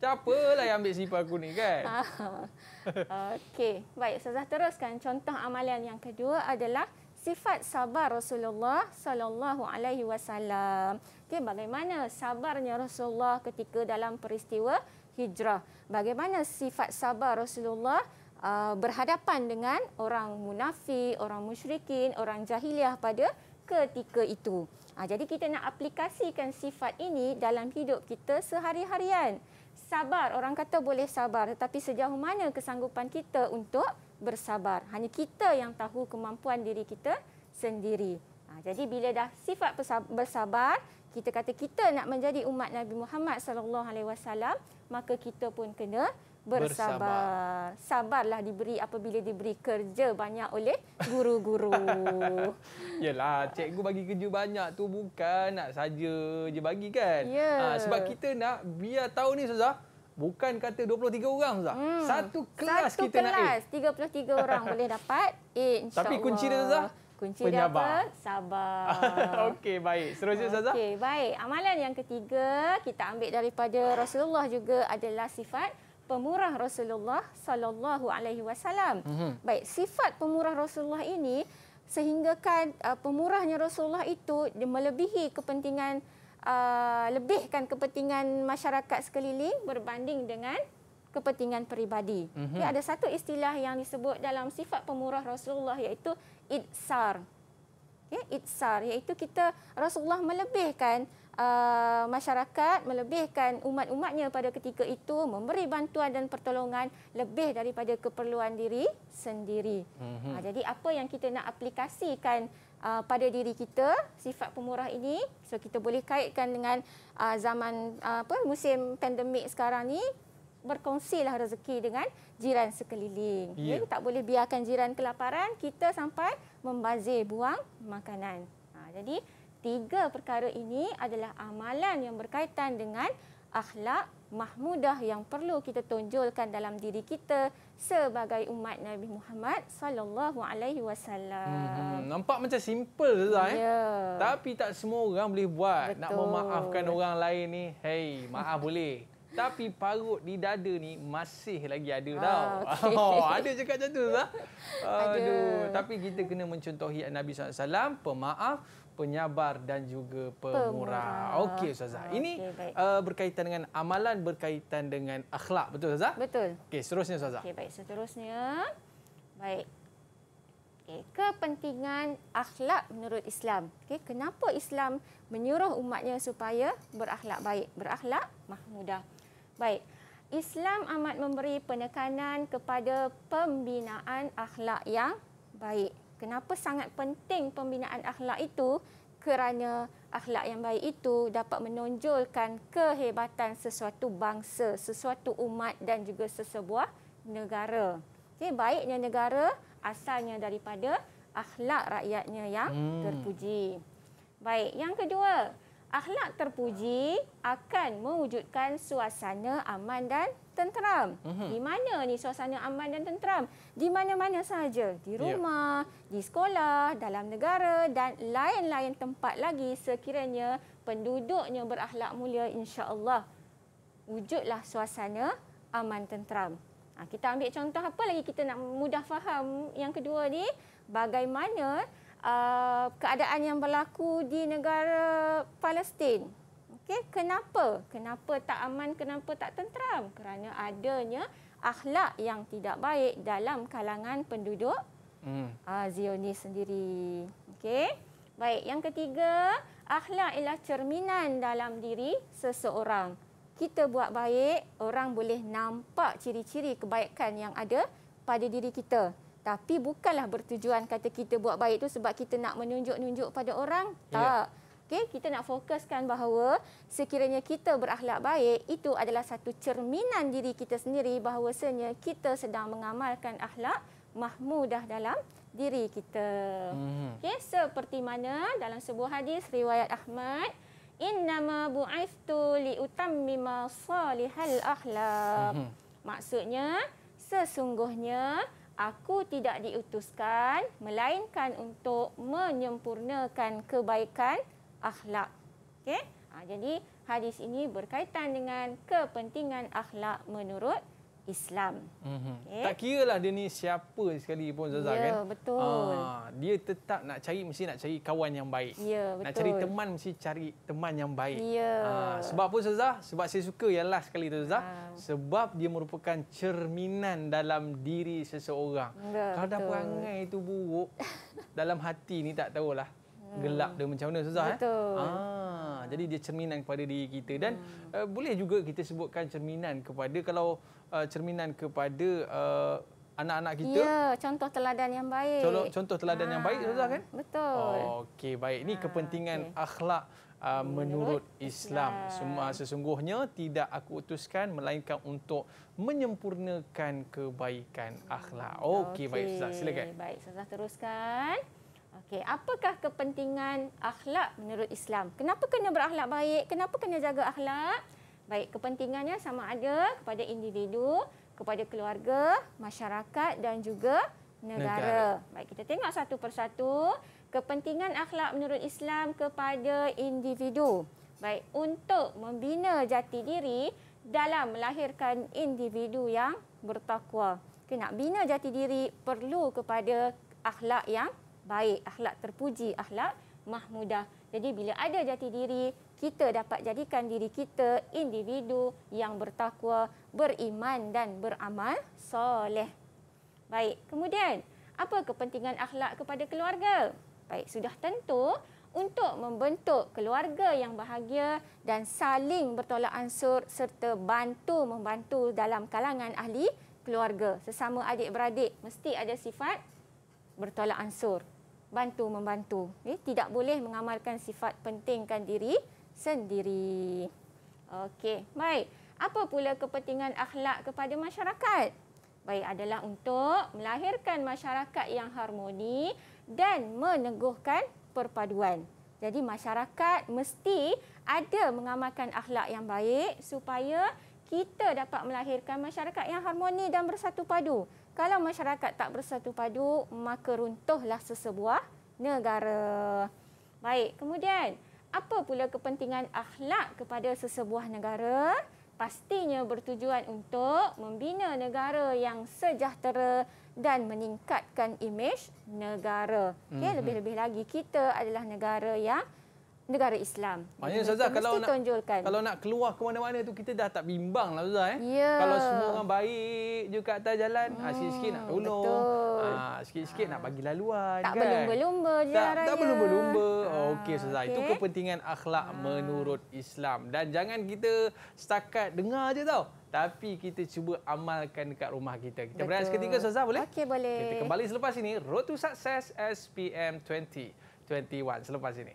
Siapalah yang ambil selipar aku ni, kan? Ha. Okey, baik. Zuzah teruskan. Contoh amalan yang kedua adalah sifat sabar Rasulullah sallallahu alaihi wasallam. Okey, bagaimana sabarnya Rasulullah ketika dalam peristiwa hijrah? Bagaimana sifat sabar Rasulullah Uh, berhadapan dengan orang munafik, orang musyrikin, orang jahiliah pada ketika itu. Ha, jadi kita nak aplikasikan sifat ini dalam hidup kita sehari-harian. Sabar, orang kata boleh sabar tetapi sejauh mana kesanggupan kita untuk bersabar. Hanya kita yang tahu kemampuan diri kita sendiri. Ha, jadi bila dah sifat bersabar, kita kata kita nak menjadi umat Nabi Muhammad sallallahu alaihi wasallam, maka kita pun kena bersabar. Sabarlah diberi apabila diberi kerja banyak oleh guru-guru. Yalah, cikgu bagi kerja banyak tu bukan nak saja je bagi kan. Yeah. Ya. Ha, sebab kita nak biar tahu ni Ustazah, bukan kata 23 orang Ustazah. Hmm. Satu kelas Satu kita kelas, nak A. Satu kelas, 33 orang boleh dapat A insyaAllah. Tapi kunci dia Ustazah, Kunci Penyabar. dia apa? Sabar. Okey, baik. Seterusnya, sazah. Okey, baik. Amalan yang ketiga kita ambil daripada Rasulullah juga adalah sifat pemurah Rasulullah sallallahu alaihi wasallam. Mhm. Baik, sifat pemurah Rasulullah ini sehinggakan uh, pemurahnya Rasulullah itu melebihi kepentingan uh, lebihkan kepentingan masyarakat sekeliling berbanding dengan kepentingan peribadi. Mm-hmm. ada satu istilah yang disebut dalam sifat pemurah Rasulullah iaitu itsar. Ya, itsar iaitu kita Rasulullah melebihkan Uh, masyarakat melebihkan umat-umatnya pada ketika itu memberi bantuan dan pertolongan lebih daripada keperluan diri sendiri. Mm-hmm. Uh, jadi apa yang kita nak aplikasikan uh, pada diri kita sifat pemurah ini so kita boleh kaitkan dengan uh, zaman uh, apa musim pandemik sekarang ni berkongsilah rezeki dengan jiran sekeliling. Yeah. Jadi, tak boleh biarkan jiran kelaparan, kita sampai membazir buang makanan. Uh, jadi tiga perkara ini adalah amalan yang berkaitan dengan akhlak mahmudah yang perlu kita tonjolkan dalam diri kita sebagai umat Nabi Muhammad sallallahu alaihi wasallam. Hmm, nampak macam simple je lah, eh. Ya. Tapi tak semua orang boleh buat. Betul. Nak memaafkan orang lain ni, hey, maaf boleh. Tapi parut di dada ni masih lagi ada ah, tau. Okay. Oh, ada cakap macam tu lah. Aduh. Tapi kita kena mencontohi Nabi SAW, pemaaf penyabar dan juga pemurah. pemurah. Okey Ustazah. Okay, ah, Ini uh, berkaitan dengan amalan berkaitan dengan akhlak. Betul Ustazah? Betul. Okey, seterusnya Ustazah. Okey, baik. Seterusnya. Baik. Okey, kepentingan akhlak menurut Islam. Okey, kenapa Islam menyuruh umatnya supaya berakhlak baik? Berakhlak mahmudah. Baik. Islam amat memberi penekanan kepada pembinaan akhlak yang baik. Kenapa sangat penting pembinaan akhlak itu? Kerana akhlak yang baik itu dapat menonjolkan kehebatan sesuatu bangsa, sesuatu umat dan juga sesebuah negara. Okay, baiknya negara asalnya daripada akhlak rakyatnya yang hmm. terpuji. Baik, yang kedua, akhlak terpuji akan mewujudkan suasana aman dan tenteram. Mm -hmm. Di mana ni suasana aman dan tenteram? Di mana-mana saja. Di ya. rumah, yeah. di sekolah, dalam negara dan lain-lain tempat lagi sekiranya penduduknya berakhlak mulia insya-Allah wujudlah suasana aman tenteram. Ha, kita ambil contoh apa lagi kita nak mudah faham yang kedua ni bagaimana uh, keadaan yang berlaku di negara Palestin. Okey, kenapa? Kenapa tak aman, kenapa tak tenteram? Kerana adanya akhlak yang tidak baik dalam kalangan penduduk hmm. uh, Zionis sendiri. Okey. Baik, yang ketiga, akhlak ialah cerminan dalam diri seseorang. Kita buat baik, orang boleh nampak ciri-ciri kebaikan yang ada pada diri kita. Tapi bukanlah bertujuan kata kita buat baik itu sebab kita nak menunjuk-nunjuk pada orang. Ya. Tak. Yeah. Okay, kita nak fokuskan bahawa sekiranya kita berakhlak baik, itu adalah satu cerminan diri kita sendiri bahawasanya kita sedang mengamalkan akhlak mahmudah dalam diri kita. Mhm. Okay, seperti mana dalam sebuah hadis riwayat Ahmad, innama bu'ithu liutammima salihal akhlak. Mhm. Maksudnya, sesungguhnya aku tidak diutuskan melainkan untuk menyempurnakan kebaikan akhlak. okay? Ha, jadi hadis ini berkaitan dengan kepentingan akhlak menurut Islam. Mm-hmm. Okay. Tak kira lah dia ni siapa sekali pun Zazah yeah, kan. Ya, betul. Ha, dia tetap nak cari, mesti nak cari kawan yang baik. Ya, yeah, betul. Nak cari teman, mesti cari teman yang baik. Ya. Yeah. Ha, sebab apa Zazah? Sebab saya suka yang last sekali tu Zazah. Ha. Sebab dia merupakan cerminan dalam diri seseorang. Yeah, Kalau betul. dah perangai itu buruk dalam hati ni tak tahulah gelap dia macam mana susah eh? Betul. eh. Ah, jadi dia cerminan kepada diri kita dan hmm. uh, boleh juga kita sebutkan cerminan kepada kalau uh, cerminan kepada uh, anak-anak kita. Ya, contoh teladan yang baik. Contoh, contoh teladan ha. yang baik ah, Ustaz kan? Betul. Oh, Okey, baik. Ini ha, kepentingan okay. akhlak uh, menurut, menurut Islam. Islam. Sesungguhnya tidak aku utuskan melainkan untuk menyempurnakan kebaikan akhlak. Okey, okay. baik Ustaz, silakan. Baik, Ustaz teruskan. Okey, apakah kepentingan akhlak menurut Islam? Kenapa kena berakhlak baik? Kenapa kena jaga akhlak? Baik, kepentingannya sama ada kepada individu, kepada keluarga, masyarakat dan juga negara. negara. Baik, kita tengok satu persatu kepentingan akhlak menurut Islam kepada individu. Baik, untuk membina jati diri dalam melahirkan individu yang bertakwa. Kita nak bina jati diri perlu kepada akhlak yang baik, akhlak terpuji, akhlak mahmudah. Jadi bila ada jati diri, kita dapat jadikan diri kita individu yang bertakwa, beriman dan beramal soleh. Baik, kemudian apa kepentingan akhlak kepada keluarga? Baik, sudah tentu untuk membentuk keluarga yang bahagia dan saling bertolak ansur serta bantu-membantu dalam kalangan ahli keluarga. Sesama adik-beradik mesti ada sifat bertolak ansur bantu membantu. Eh, tidak boleh mengamalkan sifat pentingkan diri sendiri. Okey, baik. Apa pula kepentingan akhlak kepada masyarakat? Baik adalah untuk melahirkan masyarakat yang harmoni dan meneguhkan perpaduan. Jadi masyarakat mesti ada mengamalkan akhlak yang baik supaya kita dapat melahirkan masyarakat yang harmoni dan bersatu padu. Kalau masyarakat tak bersatu padu, maka runtuhlah sesebuah negara. Baik, kemudian apa pula kepentingan akhlak kepada sesebuah negara? Pastinya bertujuan untuk membina negara yang sejahtera dan meningkatkan imej negara. Okay, mhm. Lebih-lebih lagi, kita adalah negara yang negara Islam. Maknanya Ustaz kalau nak tunjulkan. kalau nak keluar ke mana-mana tu kita dah tak bimbang lah Ustaz eh. Yeah. Kalau semua orang baik je kat atas jalan, hmm. sikit-sikit nak hmm, tolong. Ha, ah, sikit-sikit ha. nak bagi laluan tak kan. Tak berlumba-lumba je tak, belum belum berlumba-lumba. Ha. Oh, Okey Ustaz, okay. Ah, itu kepentingan akhlak ha. menurut Islam. Dan jangan kita setakat dengar je tau. Tapi kita cuba amalkan dekat rumah kita. Kita berada seketika Ustaz boleh? Okey boleh. Kita kembali selepas ini. Road to Success SPM 20. 21 selepas ini.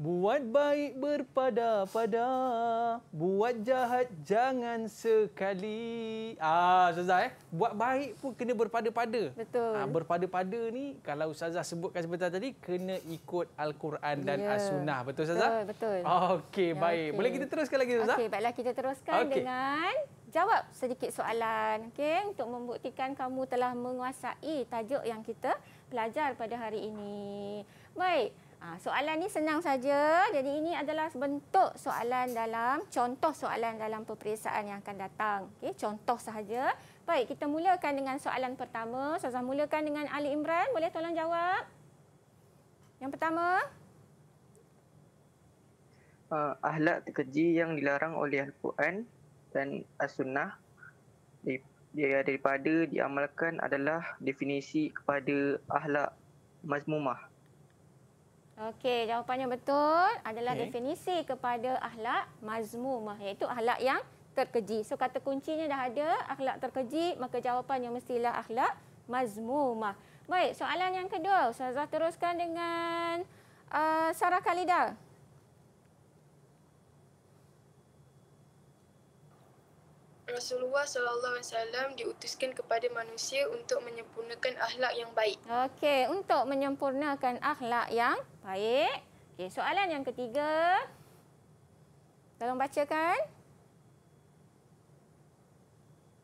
Buat baik berpada-pada, buat jahat jangan sekali. Ah, Ustazah eh, buat baik pun kena berpada-pada. Betul. Ah, berpada-pada ni kalau Ustazah sebutkan sebentar tadi kena ikut al-Quran dan yeah. as-Sunnah. Betul Ustazah? Betul. betul. Okay, ya, baik. Okay. Boleh kita teruskan lagi Ustazah? Okay, baiklah kita teruskan okay. dengan jawab sedikit soalan, Okay, untuk membuktikan kamu telah menguasai tajuk yang kita pelajar pada hari ini. Baik. Ha, soalan ni senang saja. Jadi ini adalah bentuk soalan dalam contoh soalan dalam peperiksaan yang akan datang. Okey, contoh sahaja. Baik, kita mulakan dengan soalan pertama. Ustazah mulakan dengan Ali Imran. Boleh tolong jawab? Yang pertama. Uh, ahlak terkeji yang dilarang oleh Al-Quran dan As-Sunnah daripada diamalkan adalah definisi kepada ahlak mazmumah. Okey, jawapannya betul adalah okay. definisi kepada ahlak mazmumah iaitu ahlak yang terkeji. So kata kuncinya dah ada, Ahlak terkeji, maka jawapannya mestilah ahlak mazmumah. Baik, soalan yang kedua, Saya teruskan dengan uh, Sarah Khalida. Rasulullah sallallahu alaihi wasallam diutuskan kepada manusia untuk menyempurnakan akhlak yang baik. Okey, untuk menyempurnakan akhlak yang Baik. Okey, soalan yang ketiga. Tolong bacakan.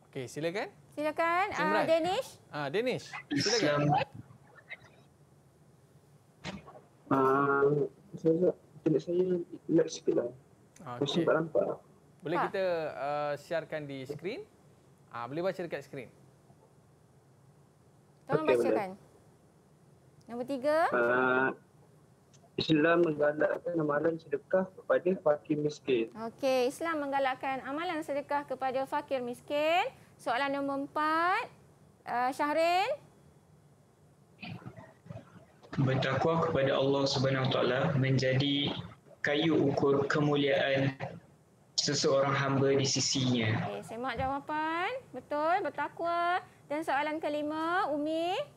Okey, silakan. Silakan ah uh, Danish. Ah uh, Danish. Silakan. Ah saya tidak nak sikit lah. Ah, okay. Boleh ah. kita uh, siarkan di skrin? Uh, boleh baca dekat skrin. Tolong okay, bacakan. Boleh. Nombor tiga. Uh, Islam menggalakkan amalan sedekah kepada fakir miskin. Okey, Islam menggalakkan amalan sedekah kepada fakir miskin. Soalan nombor empat, uh, Syahrin. Bertakwa kepada Allah SWT menjadi kayu ukur kemuliaan seseorang hamba di sisinya. Okay, semak jawapan. Betul, bertakwa. Dan soalan kelima, Umi. Umi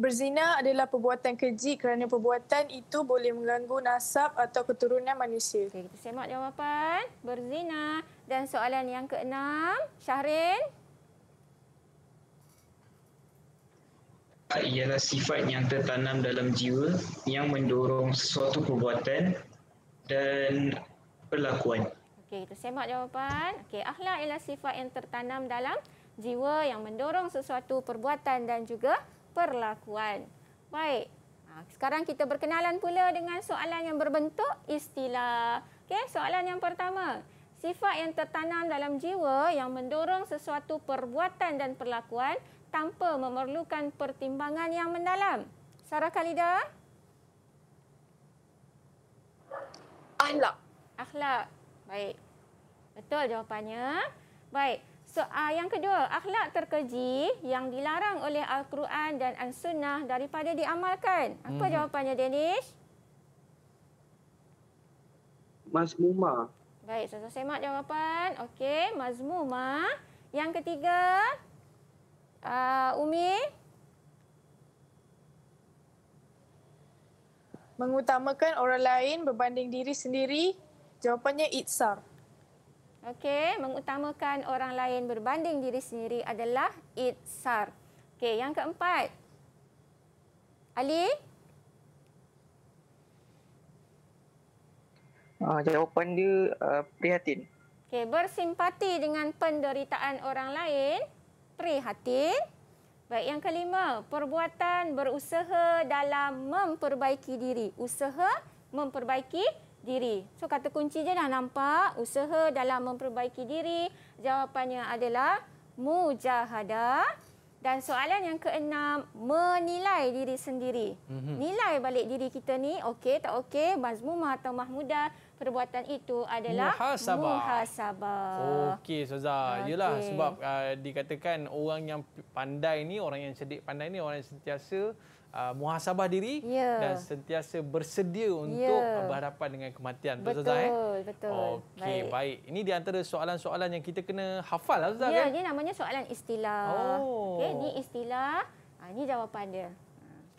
berzina adalah perbuatan keji kerana perbuatan itu boleh mengganggu nasab atau keturunan manusia. Okay, kita semak jawapan. Berzina. Dan soalan yang keenam, Syahrin. Ialah sifat yang tertanam dalam jiwa yang mendorong sesuatu perbuatan dan perlakuan. Okay, kita semak jawapan. Okay, akhlak ialah sifat yang tertanam dalam jiwa yang mendorong sesuatu perbuatan dan juga perlakuan. Baik. Ha, sekarang kita berkenalan pula dengan soalan yang berbentuk istilah. Okay, soalan yang pertama. Sifat yang tertanam dalam jiwa yang mendorong sesuatu perbuatan dan perlakuan tanpa memerlukan pertimbangan yang mendalam. Sarah Khalida? Akhlak. Akhlak. Baik. Betul jawapannya. Baik. So, uh, yang kedua, akhlak terkeji yang dilarang oleh Al-Quran dan Al-Sunnah daripada diamalkan. Apa hmm. jawapannya, Danish? Mazmumah. Baik, so, so semak jawapan. Okey, Mazmumah. Yang ketiga, uh, Umi. Mengutamakan orang lain berbanding diri sendiri. Jawapannya, Itsar. Okey, mengutamakan orang lain berbanding diri sendiri adalah itsar. Okey, yang keempat. Ali? Ah, jawapan dia uh, prihatin. Okey, bersimpati dengan penderitaan orang lain, prihatin. Baik, yang kelima, perbuatan berusaha dalam memperbaiki diri. Usaha memperbaiki diri. So kata kunci je dah nampak usaha dalam memperbaiki diri. Jawapannya adalah mujahadah. Dan soalan yang keenam, menilai diri sendiri. Mm-hmm. Nilai balik diri kita ni, okey tak okey, mazmumah atau mahmudah, perbuatan itu adalah muhasabah. muhasabah. Okey, Soza. Okay. Yelah, sebab uh, dikatakan orang yang pandai ni, orang yang sedik pandai ni, orang yang sentiasa uh, muhasabah diri yeah. dan sentiasa bersedia untuk yeah. Uh, berhadapan dengan kematian. Betul, eh? betul. eh? betul. Okey, baik. baik. Ini di antara soalan-soalan yang kita kena hafal, Azhar. Ya, kan? ini namanya soalan istilah. Oh. Okey, ini istilah. Ah, ini jawapan dia.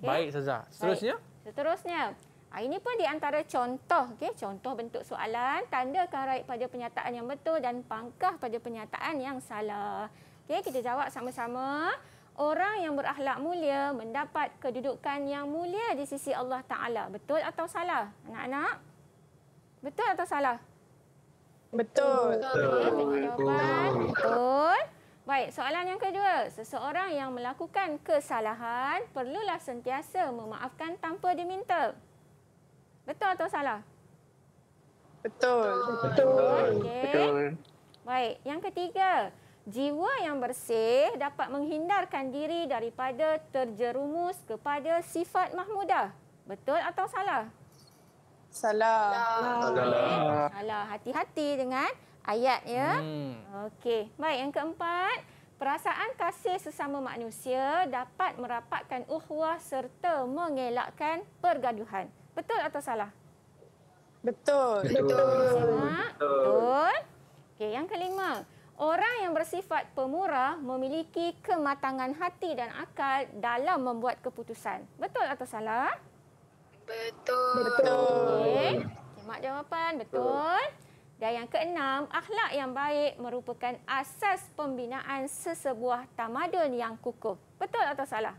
Okay. Baik, Azhar. Seterusnya? Baik. Seterusnya. Ah, ini pun di antara contoh. Okay? Contoh bentuk soalan. tanda raik pada penyataan yang betul dan pangkah pada penyataan yang salah. Okay kita jawab sama -sama. Orang yang berakhlak mulia mendapat kedudukan yang mulia di sisi Allah Ta'ala. Betul atau salah, anak-anak? Betul atau salah? Betul. Betul. Betul. Baik, soalan yang kedua. Seseorang yang melakukan kesalahan perlulah sentiasa memaafkan tanpa diminta. Betul atau salah? Betul. Betul. Betul. Okay. Betul. Baik, yang ketiga jiwa yang bersih dapat menghindarkan diri daripada terjerumus kepada sifat mahmudah. Betul atau salah? Salah. Salah. Salah. Hati-hati dengan ayat ya. Hmm. Okey. Baik, yang keempat, perasaan kasih sesama manusia dapat merapatkan ukhuwah serta mengelakkan pergaduhan. Betul atau salah? Betul. Betul. Betul. Betul. Betul. Okey, yang kelima, Orang yang bersifat pemurah memiliki kematangan hati dan akal dalam membuat keputusan. Betul atau salah? Betul. Betul. Okay. Mak jawapan, betul. Dan yang keenam, akhlak yang baik merupakan asas pembinaan sesebuah tamadun yang kukuh. Betul atau salah?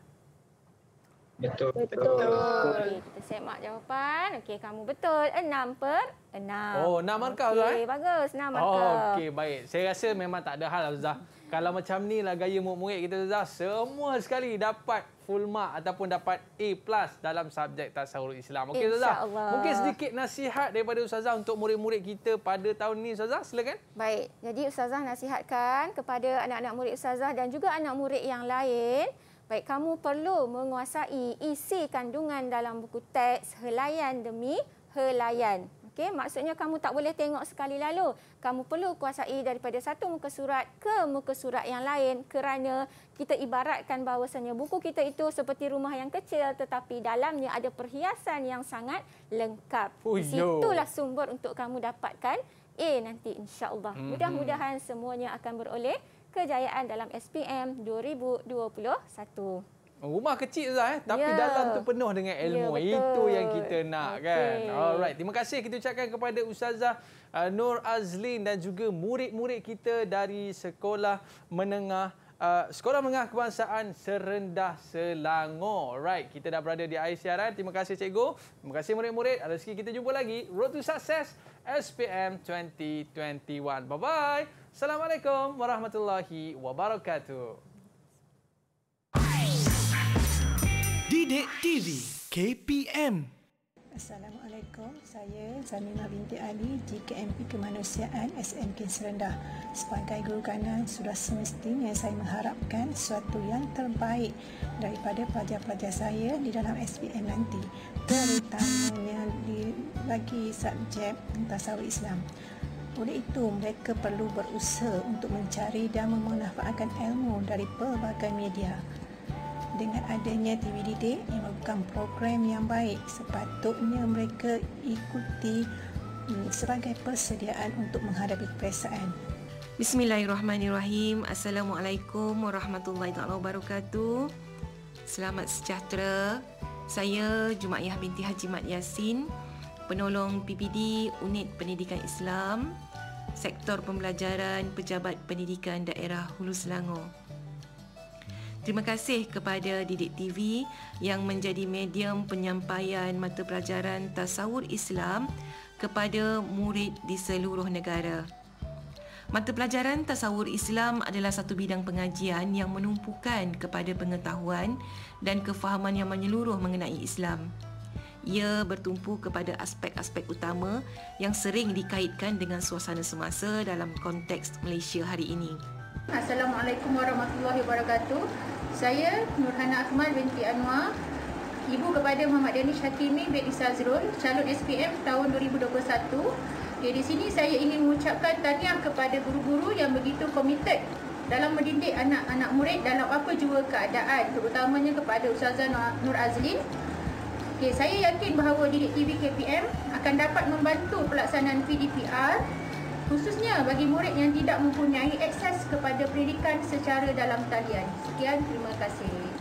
Betul. Betul. betul. Okay, kita semak jawapan. Okey, kamu betul. Enam per enam. Oh, enam markah okay, kan? Okey, bagus. 6 markah. Oh, okey, baik. Saya rasa memang tak ada hal, Zah. Kalau macam ni lah gaya murid-murid kita, Zah. Semua sekali dapat full mark ataupun dapat A plus dalam subjek tasawur Islam. Okey, Zah. Mungkin sedikit nasihat daripada Ustazah untuk murid-murid kita pada tahun ni, Ustazah. Silakan. Baik. Jadi, Ustazah nasihatkan kepada anak-anak murid Ustazah dan juga anak murid yang lain... Baik, kamu perlu menguasai isi kandungan dalam buku teks helayan demi helayan. Okey, maksudnya kamu tak boleh tengok sekali lalu. Kamu perlu kuasai daripada satu muka surat ke muka surat yang lain kerana kita ibaratkan bahawasanya buku kita itu seperti rumah yang kecil tetapi dalamnya ada perhiasan yang sangat lengkap. Di situlah sumber untuk kamu dapatkan A nanti insya-Allah. Mhm. Mudah-mudahan semuanya akan beroleh kejayaan dalam SPM 2021. Rumah kecil Zah eh tapi yeah. dalam tu penuh dengan ya, ilmu. Yeah, Itu yang kita nak okay. kan. Alright, terima kasih kita ucapkan kepada Ustazah uh, Nur Azlin dan juga murid-murid kita dari Sekolah Menengah uh, Sekolah Menengah Kebangsaan Serendah Selangor. Alright, kita dah berada di ICRN. Terima kasih cikgu. Terima kasih murid-murid. Rezeki kita jumpa lagi Road to Success SPM 2021. Bye bye. Assalamualaikum warahmatullahi wabarakatuh. Dede TV KPM Assalamualaikum, saya Zamimah binti Ali, di KMP Kemanusiaan SMK Serendah. Sebagai guru kanan, sudah semestinya saya mengharapkan suatu yang terbaik daripada pelajar-pelajar saya di dalam SPM nanti. Terutamanya di lagi subjek tasawuf Islam. Oleh itu, mereka perlu berusaha untuk mencari dan memanfaatkan ilmu dari pelbagai media. Dengan adanya TV Didik yang merupakan program yang baik, sepatutnya mereka ikuti hmm, sebagai persediaan untuk menghadapi perasaan. Bismillahirrahmanirrahim. Assalamualaikum warahmatullahi wabarakatuh. Selamat sejahtera. Saya Jumaiyah binti Haji Mat Yasin penolong PPD Unit Pendidikan Islam Sektor Pembelajaran Pejabat Pendidikan Daerah Hulu Selangor. Terima kasih kepada Didik TV yang menjadi medium penyampaian mata pelajaran tasawur Islam kepada murid di seluruh negara. Mata pelajaran tasawur Islam adalah satu bidang pengajian yang menumpukan kepada pengetahuan dan kefahaman yang menyeluruh mengenai Islam. Islam ia bertumpu kepada aspek-aspek utama yang sering dikaitkan dengan suasana semasa dalam konteks Malaysia hari ini. Assalamualaikum warahmatullahi wabarakatuh. Saya Nurhana Akmal binti Anwar, ibu kepada Muhammad Danish Hakimi bin Isa Azrul, calon SPM tahun 2021. Ya, di sini saya ingin mengucapkan tahniah kepada guru-guru yang begitu komited dalam mendidik anak-anak murid dalam apa jua keadaan terutamanya kepada Ustazah Nur Azlin Okey, saya yakin bahawa Didik TV KPM akan dapat membantu pelaksanaan PDPR khususnya bagi murid yang tidak mempunyai akses kepada pendidikan secara dalam talian. Sekian, terima kasih.